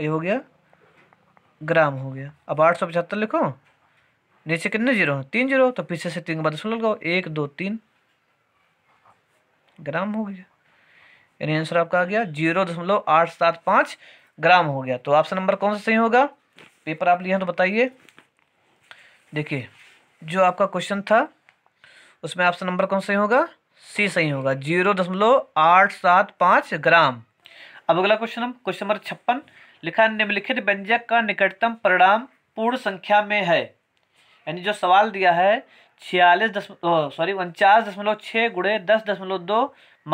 ये हो गया ग्राम हो गया अब आठ सौ पचहत्तर लिखो नीचे कितने जीरो हैं तीन जीरो तो पीछे से तीन के बाद सुन लगाओ एक दो तीन ग्राम हो गया यानी आंसर आपका आ गया जीरो दशमलव आठ सात पाँच ग्राम हो गया तो ऑप्शन नंबर कौन सा सही होगा पेपर आप लिए हैं तो बताइए देखिए जो आपका क्वेश्चन था उसमें ऑप्शन नंबर कौन सही होगा सी सही होगा जीरो दशमलव आठ सात पाँच ग्राम अब अगला क्वेश्चन हम क्वेश्चन नंबर छप्पन लिखा निम्नलिखित व्यंजक का निकटतम परिणाम पूर्ण संख्या में है यानी जो सवाल दिया है छियालीस दशमलव सॉरी उनचास दशमलव छः गुड़े दस दशमलव दो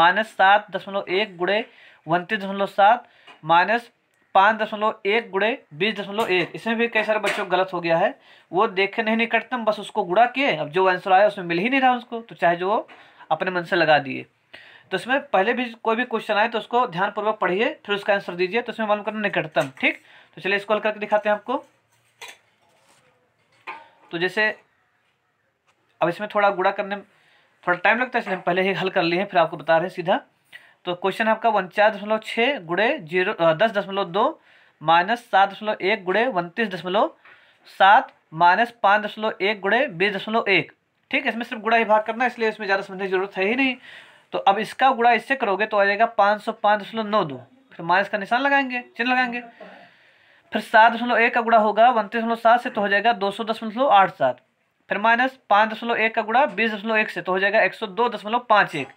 माइनस सात दशमलव एक गुड़े उनतीस दशमलव सात माइनस पाँच दशमलव एक गुड़े बीस दशमलव एक इसमें भी कई सारे बच्चों गलत हो गया है वो देखे नहीं हम बस उसको गुड़ा किए अब जो आंसर आया उसमें मिल ही नहीं रहा उसको तो चाहे जो अपने मन से लगा दिए तो इसमें पहले भी कोई भी क्वेश्चन आए तो उसको ध्यानपूर्वक पढ़िए फिर उसका आंसर दीजिए तो इसमें मालूम करना निकटतम ठीक तो चलिए इसको हल करके दिखाते हैं आपको तो जैसे अब इसमें थोड़ा गुड़ा करने में थोड़ा टाइम लगता है इसलिए हम पहले ही हल कर लिए हैं फिर आपको बता रहे हैं सीधा तो क्वेश्चन आपका उनचास दशमलव छः गुड़े जीरो दस दशमलव दो माइनस सात दशमलव एक गुड़े उनतीस दशमलव सात माइनस पाँच दशमलव एक गुड़े बीस दशमलव एक ठीक है इसमें सिर्फ गुड़ा ही भाग करना है इसलिए इसमें ज़्यादा समझने की जरूरत है ही नहीं तो अब इसका गुड़ा इससे करोगे तो आ जाएगा पाँच सौ पाँच दशमलव नौ दो फिर माइनस का निशान लगाएंगे चिन्ह लगाएंगे फिर सात दशमलव एक का गुड़ा होगा उनतीस दशमलव सात से तो हो जाएगा दो सौ दस दशमलव आठ सात फिर माइनस पाँच दशमलव एक का गुणा बीस दशमलव एक से तो हो जाएगा एक सौ दो दशमलव पाँच एक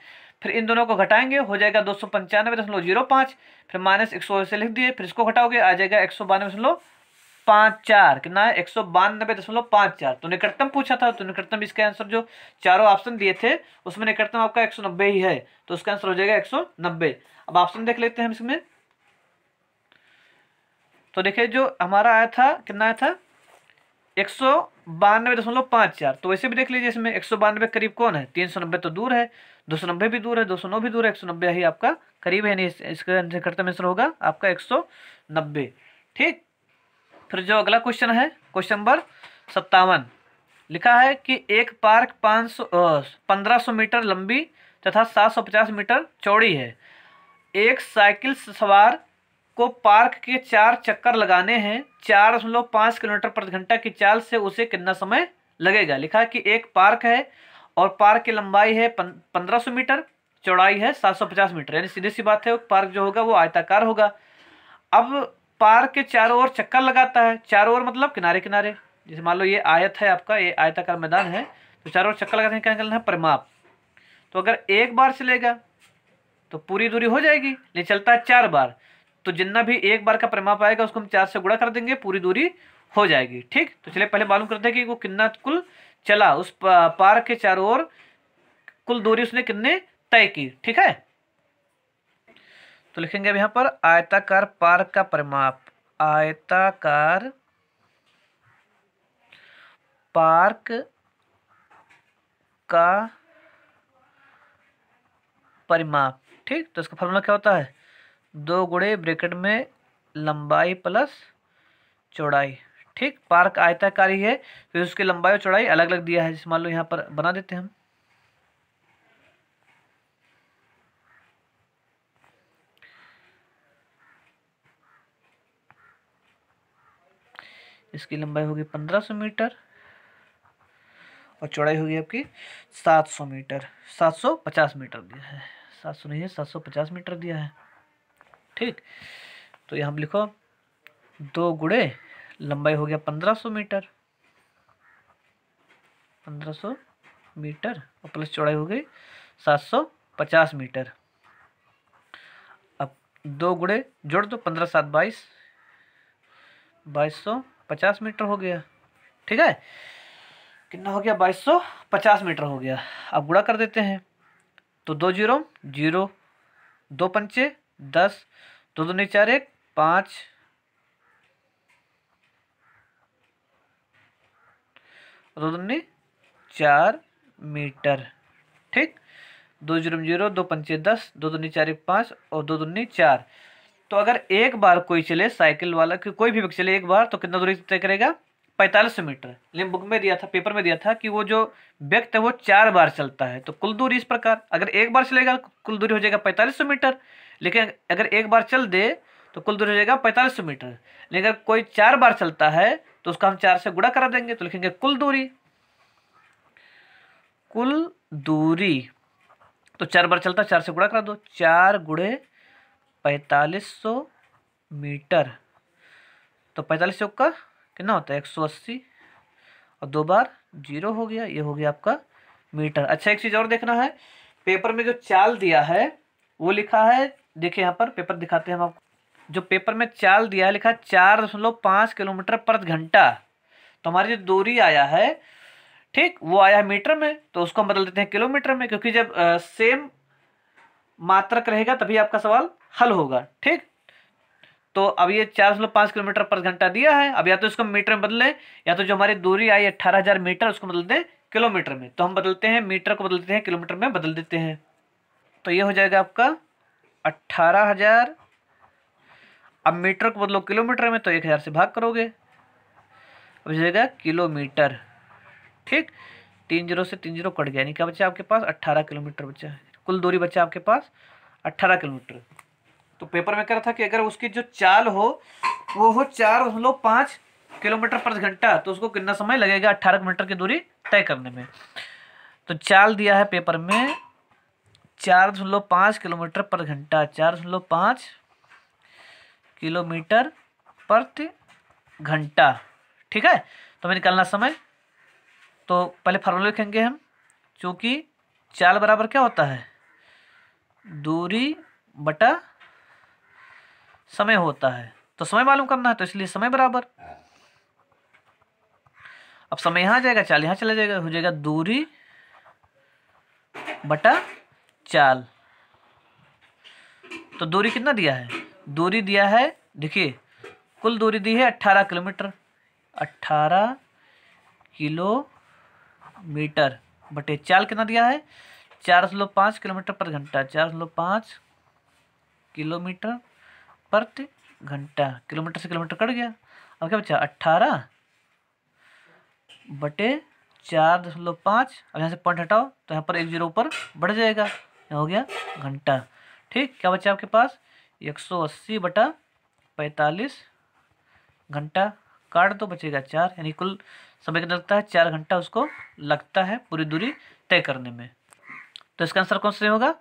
फिर इन दोनों को घटाएंगे हो जाएगा दो सौ पंचानवे दशमलव जीरो पाँच फिर माइनस एक सौ से लिख दिए फिर इसको घटाओगे आ जाएगा एक सौ बानवे दशमलव पाँच चार कितना है एक सौ बानबे दशमलव पाँच चार तो निकटतम पूछा था तो निकटतम इसका आंसर जो चारों ऑप्शन दिए थे उसमें निकटतम आपका एक सौ नब्बे ही है तो उसका आंसर हो जाएगा एक सौ नब्बे अब ऑप्शन देख लेते हैं हम इसमें तो देखिए जो हमारा आया था कितना आया था एक सौ बानवे दशमलव पाँच चार तो वैसे भी देख लीजिए इसमें एक सौ बानवे करीब कौन है तीन सौ नब्बे तो दूर है दो सौ नब्बे भी दूर है दो सौ नौ भी दूर है एक सौ नब्बे ही आपका करीब है नहीं इसका निकटतम आंसर होगा आपका एक सौ नब्बे ठीक फिर जो अगला क्वेश्चन है क्वेश्चन नंबर सत्तावन लिखा है कि एक पार्क पाँच सौ पंद्रह सौ मीटर लंबी तथा सात सौ पचास मीटर चौड़ी है एक साइकिल सवार को पार्क के चार चक्कर लगाने हैं चार दशमलव पाँच किलोमीटर प्रति घंटा की चाल से उसे कितना समय लगेगा लिखा कि एक पार्क है और पार्क की लंबाई है पंद्रह सौ मीटर चौड़ाई है सात सौ पचास मीटर यानी सीधी सी बात है पार्क जो होगा वो आयताकार होगा अब पार्क के चारों ओर चक्कर लगाता है चारों ओर मतलब किनारे किनारे जैसे मान लो ये आयत है आपका ये आयताकार मैदान है तो चारों ओर चक्कर लगाते हैं क्या करना है परिमाप तो अगर एक बार चलेगा तो पूरी दूरी हो जाएगी नहीं चलता है चार बार तो जितना भी एक बार का परिमाप आएगा उसको हम चार से गुणा कर देंगे पूरी दूरी हो जाएगी ठीक तो चलिए पहले मालूम करते हैं कि वो कितना कुल चला उस पार के चारों ओर कुल दूरी उसने कितने तय की ठीक है तो लिखेंगे अब पर आयताकार पार का परिमाप आयताकार पार्क का परिमाप ठीक तो इसका फॉर्मूला क्या होता है दो गुड़े ब्रिकेट में लंबाई प्लस चौड़ाई ठीक पार्क आयताकारी है फिर उसकी लंबाई और चौड़ाई अलग अलग दिया है जैसे मान लो यहाँ पर बना देते हैं हम इसकी लंबाई होगी पंद्रह सौ मीटर और चौड़ाई होगी आपकी सात सौ मीटर सात सौ पचास मीटर दिया है सात सौ नहीं है सात सौ पचास मीटर दिया है ठीक तो यहाँ लिखो दो गुड़े लंबाई हो गया पंद्रह सौ मीटर पंद्रह सौ मीटर और प्लस चौड़ाई हो गई सात सौ पचास मीटर अब दो गुड़े जोड़ दो पंद्रह सात बाईस बाईस सौ पचास मीटर हो गया ठीक है कितना हो गया बाईस सौ पचास मीटर हो गया अब गुड़ा कर देते हैं तो दो जीरो जीरो दो पंचे दस दो दूनी चार एक पाँच दो दूनी चार मीटर ठीक दो जीरो जीरो दो पंचे दस दो दूनी चार एक पाँच और दो दूनी चार तो अगर एक बार कोई चले साइकिल वाला कि कोई भी व्यक्ति चले एक बार तो कितना दूरी तय करेगा पैंतालीस मीटर लेकिन बुक में दिया था पेपर में दिया था कि वो जो व्यक्ति है वो चार बार चलता है तो कुल दूरी इस प्रकार अगर एक बार चलेगा कुल दूरी हो जाएगा पैंतालीस मीटर लेकिन अगर एक बार चल दे तो कुल दूरी रहेगा पैंतालीस सौ मीटर लेकिन अगर कोई चार बार चलता है तो उसका हम चार से गुड़ा करा देंगे तो लिखेंगे कुल दूरी कुल दूरी तो चार बार चलता चार से गुड़ा करा दो चार गुड़े पैंतालीस सौ मीटर तो पैंतालीस सौ का कितना होता है एक सौ अस्सी और दो बार जीरो हो गया ये हो गया आपका मीटर अच्छा एक चीज़ और देखना है पेपर में जो चाल दिया है वो लिखा है देखिए यहाँ पर पेपर दिखाते हैं हम आपको जो पेपर में चाल दिया है लिखा चार दशमलव पाँच किलोमीटर पर घंटा तो हमारी जो दूरी आया है ठीक वो आया है मीटर में तो उसको हम बदल देते हैं किलोमीटर में क्योंकि जब आ, सेम मात्रक रहेगा तभी आपका सवाल हल होगा ठीक तो अब ये चार सौ पाँच किलोमीटर पर घंटा दिया है अब या तो इसको मीटर में बदलें या तो जो हमारी दूरी आई है अट्ठारह हज़ार मीटर उसको बदल दें किलोमीटर में तो हम बदलते हैं मीटर को बदलते हैं किलोमीटर में बदल देते हैं तो ये हो जाएगा आपका अट्ठारह हज़ार अब मीटर को बदलो किलोमीटर में तो एक हज़ार से भाग करोगे अब जाएगा किलोमीटर ठीक तीन जीरो से तीन जीरो कट गया यानी क्या बचा आपके पास अट्ठारह किलोमीटर बचा कुल दूरी बचा आपके पास अट्ठारह किलोमीटर तो पेपर में कह रहा था कि अगर उसकी जो चाल हो वो हो चार दशमलव पाँच किलोमीटर प्रति घंटा तो उसको कितना समय लगेगा अट्ठारह किलोमीटर की दूरी तय करने में तो चाल दिया है पेपर में चार दशमलव पाँच किलोमीटर पर घंटा चार दशमलव पाँच किलोमीटर प्रति घंटा ठीक है तो हमें निकालना समय तो पहले फार्मूला लिखेंगे हम चूँकि चाल बराबर क्या होता है दूरी बटा समय होता है तो समय मालूम करना है तो इसलिए समय बराबर अब समय यहाँ जाएगा चाल यहाँ चला जाएगा हो जाएगा दूरी बटा चाल तो दूरी कितना दिया है दूरी दिया है देखिए कुल दूरी दी है अट्ठारह किलोमीटर अट्ठारह किलोमीटर बटे चाल कितना दिया है चार सौ पाँच किलोमीटर पर घंटा चार सौ पाँच किलोमीटर प्रति घंटा किलोमीटर से किलोमीटर कट गया अब क्या बचा अट्ठारह बटे चार दशमलव पाँच अब यहाँ से पॉइंट हटाओ तो यहाँ पर एक जीरो ऊपर बढ़ जाएगा क्या हो गया घंटा ठीक क्या बचा आपके पास एक सौ अस्सी बटा पैंतालीस घंटा काट तो बचेगा चार यानी कुल समय कितना लगता है चार घंटा उसको लगता है पूरी दूरी तय करने में तो इसका आंसर कौन सा सही होगा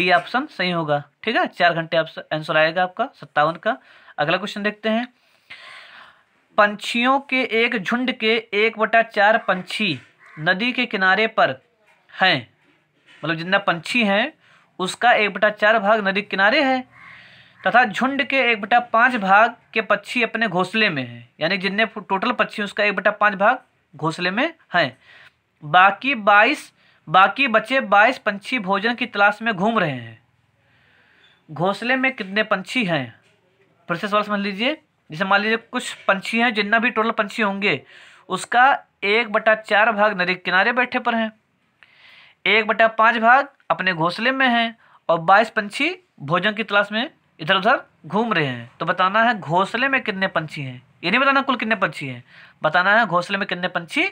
डी ऑप्शन सही होगा ठीक है चार घंटे आंसर आएगा आपका सत्तावन का अगला क्वेश्चन देखते हैं पंछियों के एक झुंड के एक बटा चार पंछी नदी के किनारे पर हैं मतलब जितना पंछी हैं उसका एक बटा चार भाग नदी किनारे है तथा झुंड के एक बटा पाँच भाग के पक्षी अपने घोंसले में हैं यानी जितने टोटल पक्षी उसका एक बटा पाँच भाग घोंसले में हैं बाकी बाईस बाकी बचे बाईस पंछी भोजन की तलाश में घूम रहे हैं घोंसले में कितने पंछी हैं फिर से सवाल समझ लीजिए जैसे मान लीजिए कुछ पंछी हैं जितना भी टोटल पंछी होंगे उसका एक बटा चार भाग नदी किनारे बैठे पर हैं एक बटा पाँच भाग अपने घोंसले में हैं और बाईस पंछी भोजन की तलाश में इधर उधर घूम रहे हैं तो बताना है घोंसले में कितने पंछी हैं ये नहीं बताना कुल कितने पंछी हैं बताना है घोंसले में कितने पंछी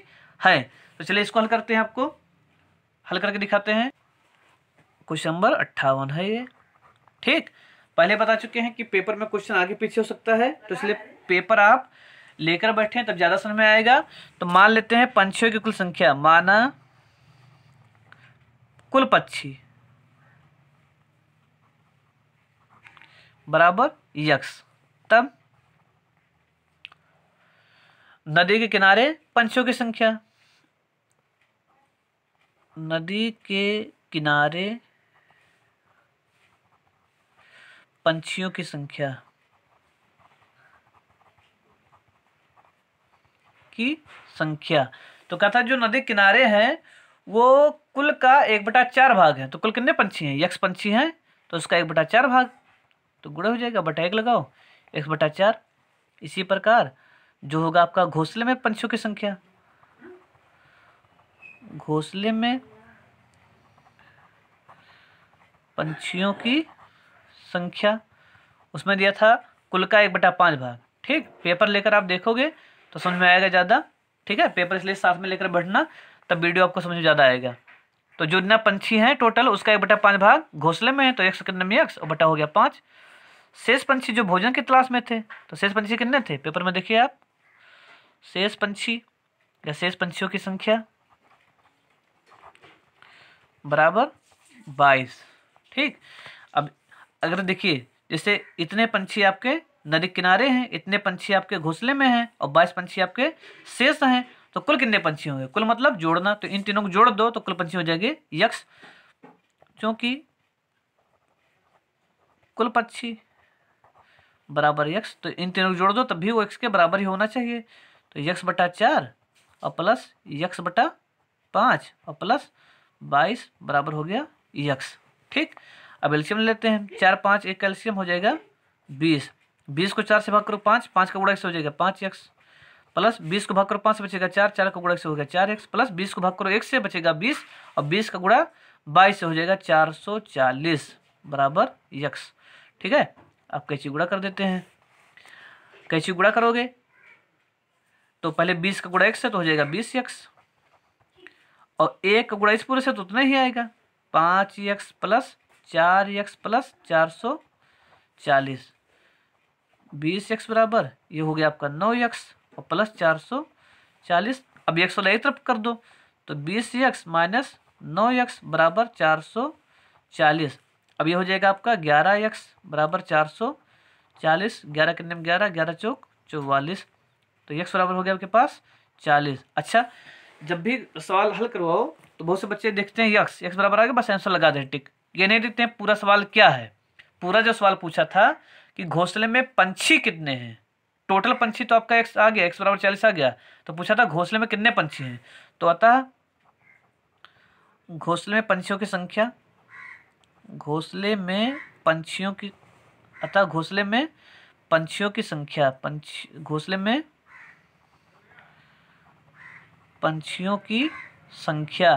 हैं तो चलिए इसको हल करते हैं आपको हल करके दिखाते हैं क्वेश्चन नंबर अट्ठावन है ये ठीक पहले बता चुके हैं कि पेपर में क्वेश्चन आगे पीछे हो सकता है तो इसलिए पेपर आप लेकर बैठे तब ज़्यादा समय आएगा तो मान लेते हैं पंछियों की कुल संख्या माना कुल पक्षी बराबर यक्ष तब नदी के किनारे पंछियों की संख्या नदी के किनारे पंछियों की संख्या की संख्या तो कथा जो नदी किनारे हैं वो कुल का एक बटा चार भाग है तो कुल कितने पंछी हैं यक्ष पंछी हैं तो उसका एक बटा चार भाग तो गुड़ा हो जाएगा बटा एक लगाओ एक बटा चार इसी प्रकार जो होगा आपका घोंसले में पंछियों की संख्या घोंसले में पंछियों की संख्या उसमें दिया था कुल का एक बटा पाँच भाग ठीक पेपर लेकर आप देखोगे तो समझ में आएगा ज़्यादा ठीक है पेपर इसलिए साथ में लेकर बैठना तब वीडियो आपको समझ में ज़्यादा आएगा तो जो जितना पंछी हैं टोटल उसका एक बटा पाँच भाग घोंसले में है तो एक सेकंड में यक्स और बटा हो गया पाँच शेष पंछी जो भोजन की तलाश में थे तो शेष पंछी कितने थे पेपर में देखिए आप शेष पंछी या शेष पंछियों की संख्या बराबर बाईस ठीक अब अगर देखिए जैसे इतने पंछी आपके नदी किनारे हैं इतने पंछी आपके घोंसले में हैं और बाईस पंछी आपके शेष हैं तो कुल कितने पंछी होंगे कुल मतलब जोड़ना तो इन तीनों को जोड़ दो तो कुल पंछी हो जाएंगे यक्ष चूंकि कुल पक्षी बराबर यक्ष तो इन तीनों को जोड़ दो तब भी वो यक्ष के बराबर ही होना चाहिए तो यक्ष बटा चार और प्लस यक्ष बटा पाँच और प्लस बाईस बराबर हो गया यक्ष ठीक अब एल्शियम लेते हैं चार पाँच एक कैल्शियम हो जाएगा बीस बीस को चार से भाग करो पाँच पाँच का बड़ा हो जाएगा पाँच यक्ष प्लस बीस को भाग करो पाँच से बचेगा चार चार का गुड़ा एक से हो गया चार एक्स प्लस बीस को भाग करो एक से बचेगा बीस और बीस का गुड़ा बाईस से हो जाएगा चार सौ चालीस बराबर यक्स ठीक है अब कैची गुड़ा कर देते हैं कैची गुड़ा करोगे तो पहले बीस का गुड़ा एक से तो हो जाएगा बीस यक्स और एक का गुड़ा इस पूरे से तो उतना ही आएगा पाँच यक्स प्लस चार यक्स प्लस चार सौ चालीस बीस यक्स बराबर ये हो गया आपका नौ यक्स और प्लस चार सौ चालीस अब एक सौ तरफ कर दो तो बीस एक्स माइनस नौ एक्स बराबर चार सौ चालीस अब ये हो जाएगा आपका ग्यारह एक्स बराबर चार सौ चालीस ग्यारह कितने में ग्यारह ग्यारह चौक चौवालीस तो एक्स बराबर हो गया आपके पास चालीस अच्छा जब भी सवाल हल करवाओ तो बहुत से बच्चे देखते हैं यक्स यक्स बराबर आ गया बस आंसर लगा दें टिक ये नहीं देखते हैं पूरा सवाल क्या है पूरा जो सवाल पूछा था कि घोंसले में पंछी कितने हैं टोटल पंछी तो आपका एक्स आ गया एक्स बराबर चालीस आ गया तो पूछा था घोंसले में कितने पंछी हैं तो अतः घोंसले में पंछियों की संख्या घोंसले में पंछियों की अतः घोंसले में पंछियों की संख्या पंछी घोंसले में पंछियों की संख्या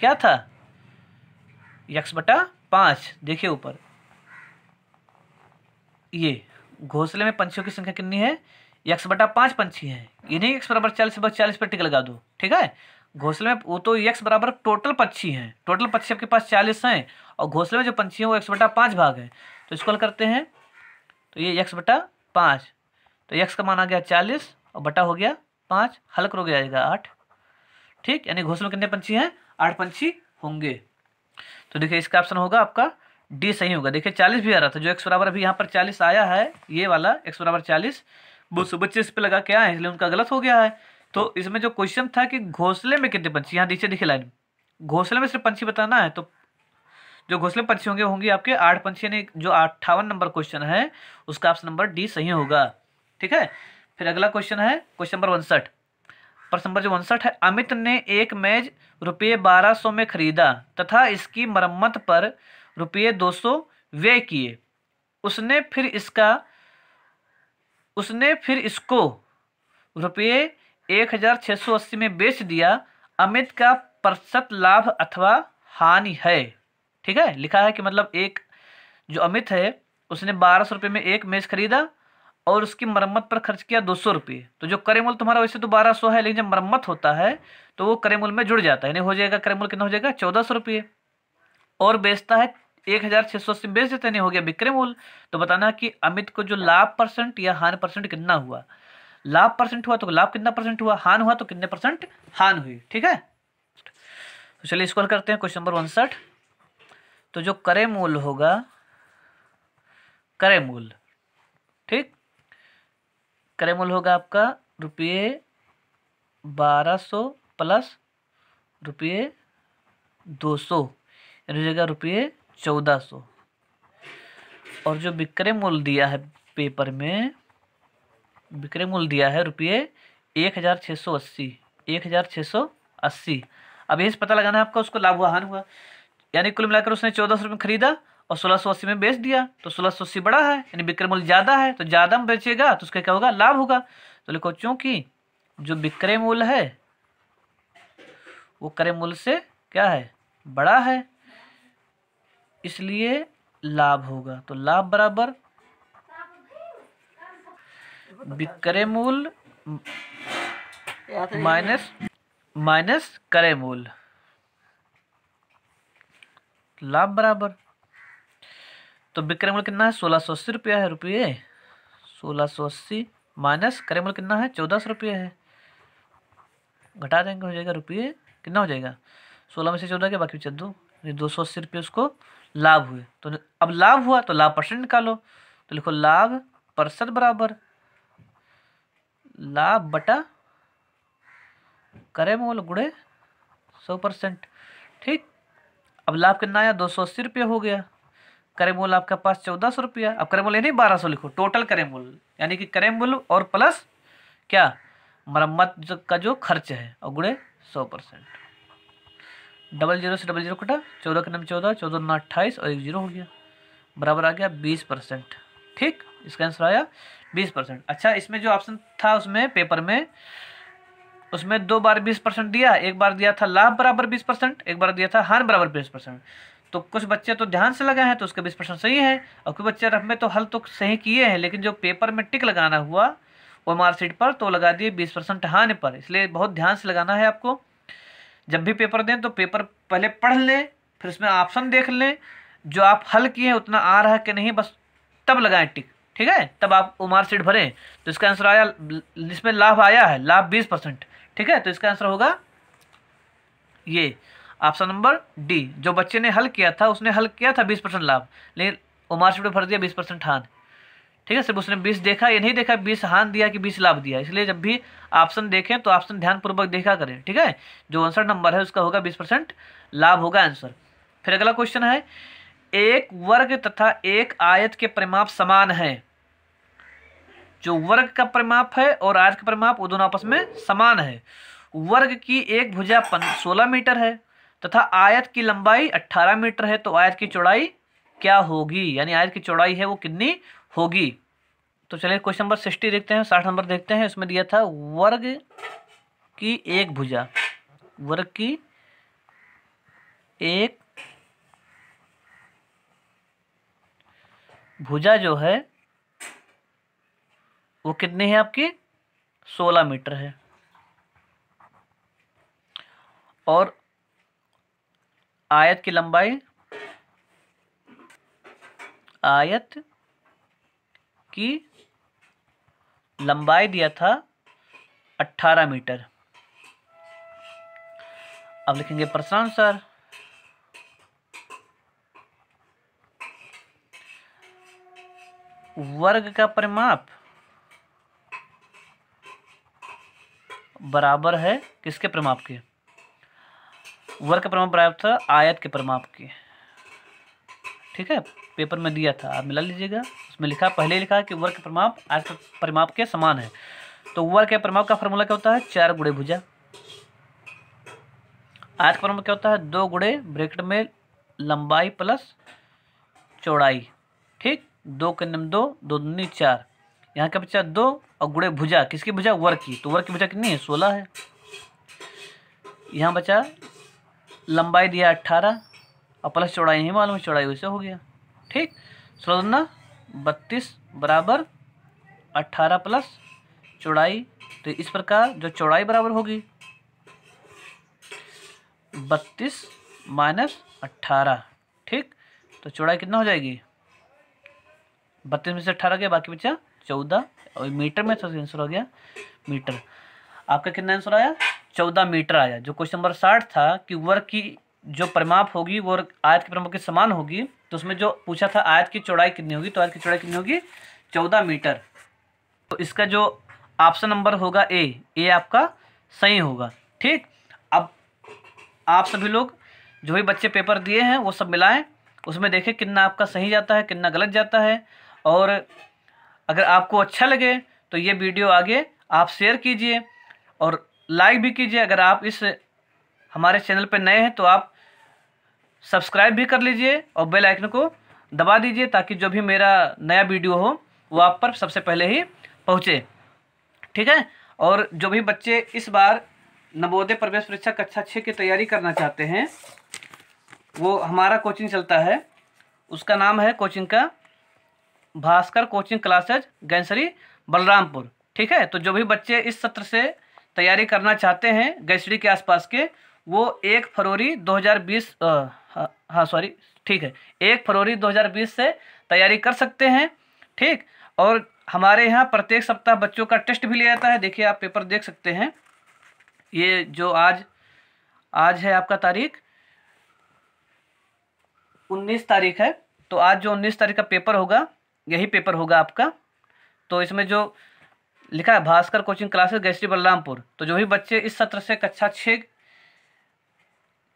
क्या था यक्स बटा पाँच देखिए ऊपर ये घोंसले में पंछियों की संख्या कितनी है एक बटा पाँच पंछी है ये नहीं यक्स बराबर चालीस बस चालीस पर टिक लगा दो ठीक है घोंसले में वो तो एक बराबर टोटल पक्षी हैं टोटल पक्षी आपके पास चालीस हैं और घोंसले में जो पंछी हैं वो एक्स बटा पाँच भाग हैं तो इसको हल करते हैं तो ये एक बटा पाँच तो यक्स का मान आ गया चालीस और बटा हो गया पाँच हल करोगे जाएगा आठ ठीक यानी घोंसले में कितने पंछी हैं आठ पंछी होंगे तो देखिए इसका ऑप्शन होगा आपका डी सही होगा देखिए चालीस भी आ रहा था जो एक्स बराबर अभी यहाँ पर चालीस आया है ये वाला एक्स बराबर चालीस बच्चे इस पर लगा के आए इसलिए उनका गलत हो गया है तो इसमें जो क्वेश्चन था कि घोसले में कितने पंछी यहाँ नीचे दिखे लाइन घोसले में सिर्फ पंछी बताना है तो जो में पंछी होंगे होंगे आपके आठ पंछी ने जो अट्ठावन नंबर क्वेश्चन है उसका ऑप्शन नंबर डी सही होगा ठीक है फिर अगला क्वेश्चन है क्वेश्चन नंबर उनसठ प्रश्न नंबर जो उनसठ है अमित ने एक मेज रुपये बारह सौ में खरीदा तथा इसकी मरम्मत पर रुपये दो सौ व्यय किए उसने फिर इसका उसने फिर इसको रुपये एक हज़ार छः सौ अस्सी में बेच दिया अमित का प्रतिशत लाभ अथवा हानि है ठीक है लिखा है कि मतलब एक जो अमित है उसने बारह सौ रुपये में एक मेज़ खरीदा और उसकी मरम्मत पर खर्च किया दो सौ रुपये तो जो करेमूल तुम्हारा वैसे तो बारह सौ है लेकिन जब मरम्मत होता है तो वो करेमूल में जुड़ जाता है यानी हो जाएगा करेमूल कितना हो जाएगा चौदह सौ रुपये और बेचता है एक हजार छह सौ अस्सी बेच देते नहीं हो गया विक्रय मूल तो बताना कि अमित को जो लाभ परसेंट या हान परसेंट कितना हुआ लाभ परसेंट हुआ तो लाभ कितना परसेंट हुआ हान हुआ तो कितने परसेंट हान हुई ठीक है तो चलिए इसको करते हैं क्वेश्चन नंबर उनसठ तो जो करे मूल होगा करे मूल ठीक करे मूल होगा आपका रुपये बारह सौ प्लस रुपये दो सौ रुपये चौदह सौ और जो विक्रय मूल्य दिया है पेपर में विक्रय मूल्य दिया है रुपये एक हज़ार छः सौ अस्सी एक हज़ार छः सौ अस्सी अब यही पता लगाना है आपका उसको लाभवाहन हुआ यानी कुल मिलाकर उसने चौदह सौ रुपये खरीदा और सोलह सौ अस्सी में बेच दिया तो सोलह सौ अस्सी बड़ा है यानी विक्रय मूल्य ज़्यादा है तो ज़्यादा में बेचेगा तो उसका क्या होगा लाभ होगा तो लिखो चूँकि जो विक्रय मूल्य है वो क्रय मूल्य से क्या है बड़ा है इसलिए लाभ होगा तो लाभ बराबर विक्रय मूल माइनस माइनस करे मूल लाभ बराबर तो विक्रय मूल कितना है सोलह सौ अस्सी रुपया है रुपये सोलह सौ अस्सी माइनस करे मूल कितना है चौदह सौ रुपये है घटा देंगे हो जाएगा रुपये कितना हो जाएगा सोलह में से चौदह के बाकी चल दो दो सौ अस्सी रुपये उसको लाभ हुए तो अब लाभ हुआ तो लाभ परसेंट निकालो तो लिखो लाभ परसेंट बराबर लाभ बटा करे मोल गुड़े सौ परसेंट ठीक अब लाभ कितना आया दो सौ अस्सी रुपये हो गया करेमोल आपके पास चौदह सौ रुपया अब करेमोल यानी बारह सौ लिखो टोटल करेमोल यानी कि करेमोल और प्लस क्या मरम्मत का जो खर्च है और गुड़े सौ परसेंट डबल जीरो से डबल जीरो कटा चौदह के नाम चौदह चौदह नौ अट्ठाईस और एक जीरो हो गया बराबर आ गया बीस परसेंट ठीक इसका आंसर आया बीस परसेंट अच्छा इसमें जो ऑप्शन था उसमें पेपर में उसमें दो बार बीस परसेंट दिया एक बार दिया था लाभ बराबर बीस परसेंट एक बार दिया था हान बराबर बीस परसेंट तो कुछ बच्चे तो ध्यान से लगाए हैं तो उसके बीस परसेंट सही है और कुछ बच्चे रफ में तो हल तो सही किए हैं लेकिन जो पेपर में टिक लगाना हुआ वो मार्कशीट पर तो लगा दिए बीस परसेंट हान पर इसलिए बहुत ध्यान से लगाना है आपको जब भी पेपर दें तो पेपर पहले पढ़ लें फिर उसमें ऑप्शन देख लें जो आप हल किए हैं उतना आ रहा है कि नहीं बस तब लगाएं टिक ठीक है तब आप उमार सीट भरें तो इसका आंसर आया इसमें लाभ आया है लाभ बीस परसेंट ठीक है तो इसका आंसर होगा ये ऑप्शन नंबर डी जो बच्चे ने हल किया था उसने हल किया था बीस परसेंट लाभ लेकिन उमार सीट पर भर दिया बीस परसेंट हाथ ठीक है सिर्फ उसने बीस देखा या नहीं देखा बीस हान दिया कि बीस लाभ दिया इसलिए जब भी ऑप्शन देखें तो ऑप्शन ध्यानपूर्वक देखा करें ठीक है जो आंसर नंबर है उसका होगा बीस परसेंट लाभ होगा आंसर फिर अगला क्वेश्चन है एक वर्ग तथा एक आयत के परिमाप समान है जो वर्ग का परिमाप है और आयत का परिमाप वो दोनों आपस में समान है वर्ग की एक भुजा सोलह मीटर है तथा आयत की लंबाई अट्ठारह मीटर है तो आयत की चौड़ाई क्या होगी यानी आयत की चौड़ाई है वो कितनी होगी तो चलिए क्वेश्चन नंबर सिक्सटी देखते हैं साठ नंबर देखते हैं उसमें दिया था वर्ग की एक भुजा वर्ग की एक भुजा जो है वो कितनी है आपकी सोलह मीटर है और आयत की लंबाई आयत की लंबाई दिया था 18 मीटर अब लिखेंगे प्रश्न आंसर वर्ग का परिमाप बराबर है किसके परिमाप के वर्ग का परिमाप बराबर था आयत के परिमाप के ठीक है पेपर में दिया था आप मिला लीजिएगा उसमें लिखा पहले लिखा कि वर्ग परिमाप आज परिमाप के समान है तो वर्ग के परिमाप का फॉर्मूला क्या होता है चार गुड़े भुजा आज का परिमाप क्या होता है दो गुड़े ब्रेकेट में लंबाई प्लस चौड़ाई ठीक दो के नम दो दो दुनी चार यहाँ का बच्चा दो और गुड़े भुजा किसकी भुजा वर्ग की तो वर्ग की भुजा कितनी है सोलह है यहाँ बच्चा लंबाई दिया अट्ठारह और प्लस चौड़ाई ही मालूम चौड़ाई वैसे हो गया ठीक सोलह बत्तीस बराबर अट्ठारह प्लस चौड़ाई तो इस प्रकार जो चौड़ाई बराबर होगी बत्तीस माइनस अट्ठारह ठीक तो चौड़ाई कितना हो जाएगी बत्तीस में से अट्ठारह गया बाकी बचा चौदह और मीटर में सबसे तो आंसर हो गया मीटर आपका कितना आंसर आया चौदह मीटर आया जो क्वेश्चन नंबर साठ था कि वर्ग की जो परिमाप होगी वो आयत के परिमाप के समान होगी तो उसमें जो पूछा था आयत की चौड़ाई कितनी होगी तो आयत की चौड़ाई कितनी होगी चौदह मीटर तो इसका जो ऑप्शन नंबर होगा ए ए आपका सही होगा ठीक अब आप सभी लोग जो भी बच्चे पेपर दिए हैं वो सब मिलाएं उसमें देखें कितना आपका सही जाता है कितना गलत जाता है और अगर आपको अच्छा लगे तो ये वीडियो आगे आप शेयर कीजिए और लाइक भी कीजिए अगर आप इस हमारे चैनल पर नए हैं तो आप सब्सक्राइब भी कर लीजिए और बेल आइकन को दबा दीजिए ताकि जो भी मेरा नया वीडियो हो वो आप पर सबसे पहले ही पहुँचे ठीक है और जो भी बच्चे इस बार नवोदय प्रवेश परीक्षा कक्षा छः की तैयारी करना चाहते हैं वो हमारा कोचिंग चलता है उसका नाम है कोचिंग का भास्कर कोचिंग क्लासेज गैंसरी बलरामपुर ठीक है तो जो भी बच्चे इस सत्र से तैयारी करना चाहते हैं गैसरी के आसपास के वो एक फरवरी 2020 बीस हाँ सॉरी ठीक है एक फरवरी 2020 से तैयारी कर सकते हैं ठीक और हमारे यहाँ प्रत्येक सप्ताह बच्चों का टेस्ट भी लिया जाता है देखिए आप पेपर देख सकते हैं ये जो आज आज है आपका तारीख उन्नीस तारीख है तो आज जो उन्नीस तारीख का पेपर होगा यही पेपर होगा आपका तो इसमें जो लिखा है भास्कर कोचिंग क्लासेस गैसरी बलरामपुर तो जो भी बच्चे इस सत्र से कक्षा छः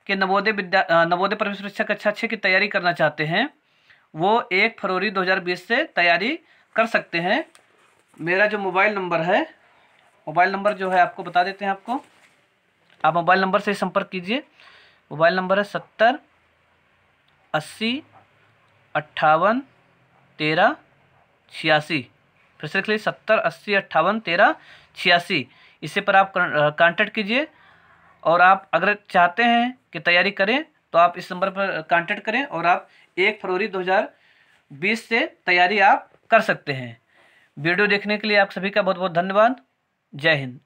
कि नवोदय विद्या नवोदय प्रवेश परीक्षा कक्षा छः की तैयारी करना चाहते हैं वो एक फरवरी 2020 से तैयारी कर सकते हैं मेरा जो मोबाइल नंबर है मोबाइल नंबर जो है आपको बता देते हैं आपको आप मोबाइल नंबर से संपर्क कीजिए मोबाइल नंबर है सत्तर अस्सी अट्ठावन तेरह छियासी फिर से लिख लीजिए सत्तर अस्सी अट्ठावन तेरह छियासी इसी पर आप कॉन्टेक्ट कीजिए और आप अगर चाहते हैं कि तैयारी करें तो आप इस नंबर पर कांटेक्ट करें और आप एक फरवरी 2020 से तैयारी आप कर सकते हैं वीडियो देखने के लिए आप सभी का बहुत बहुत धन्यवाद जय हिंद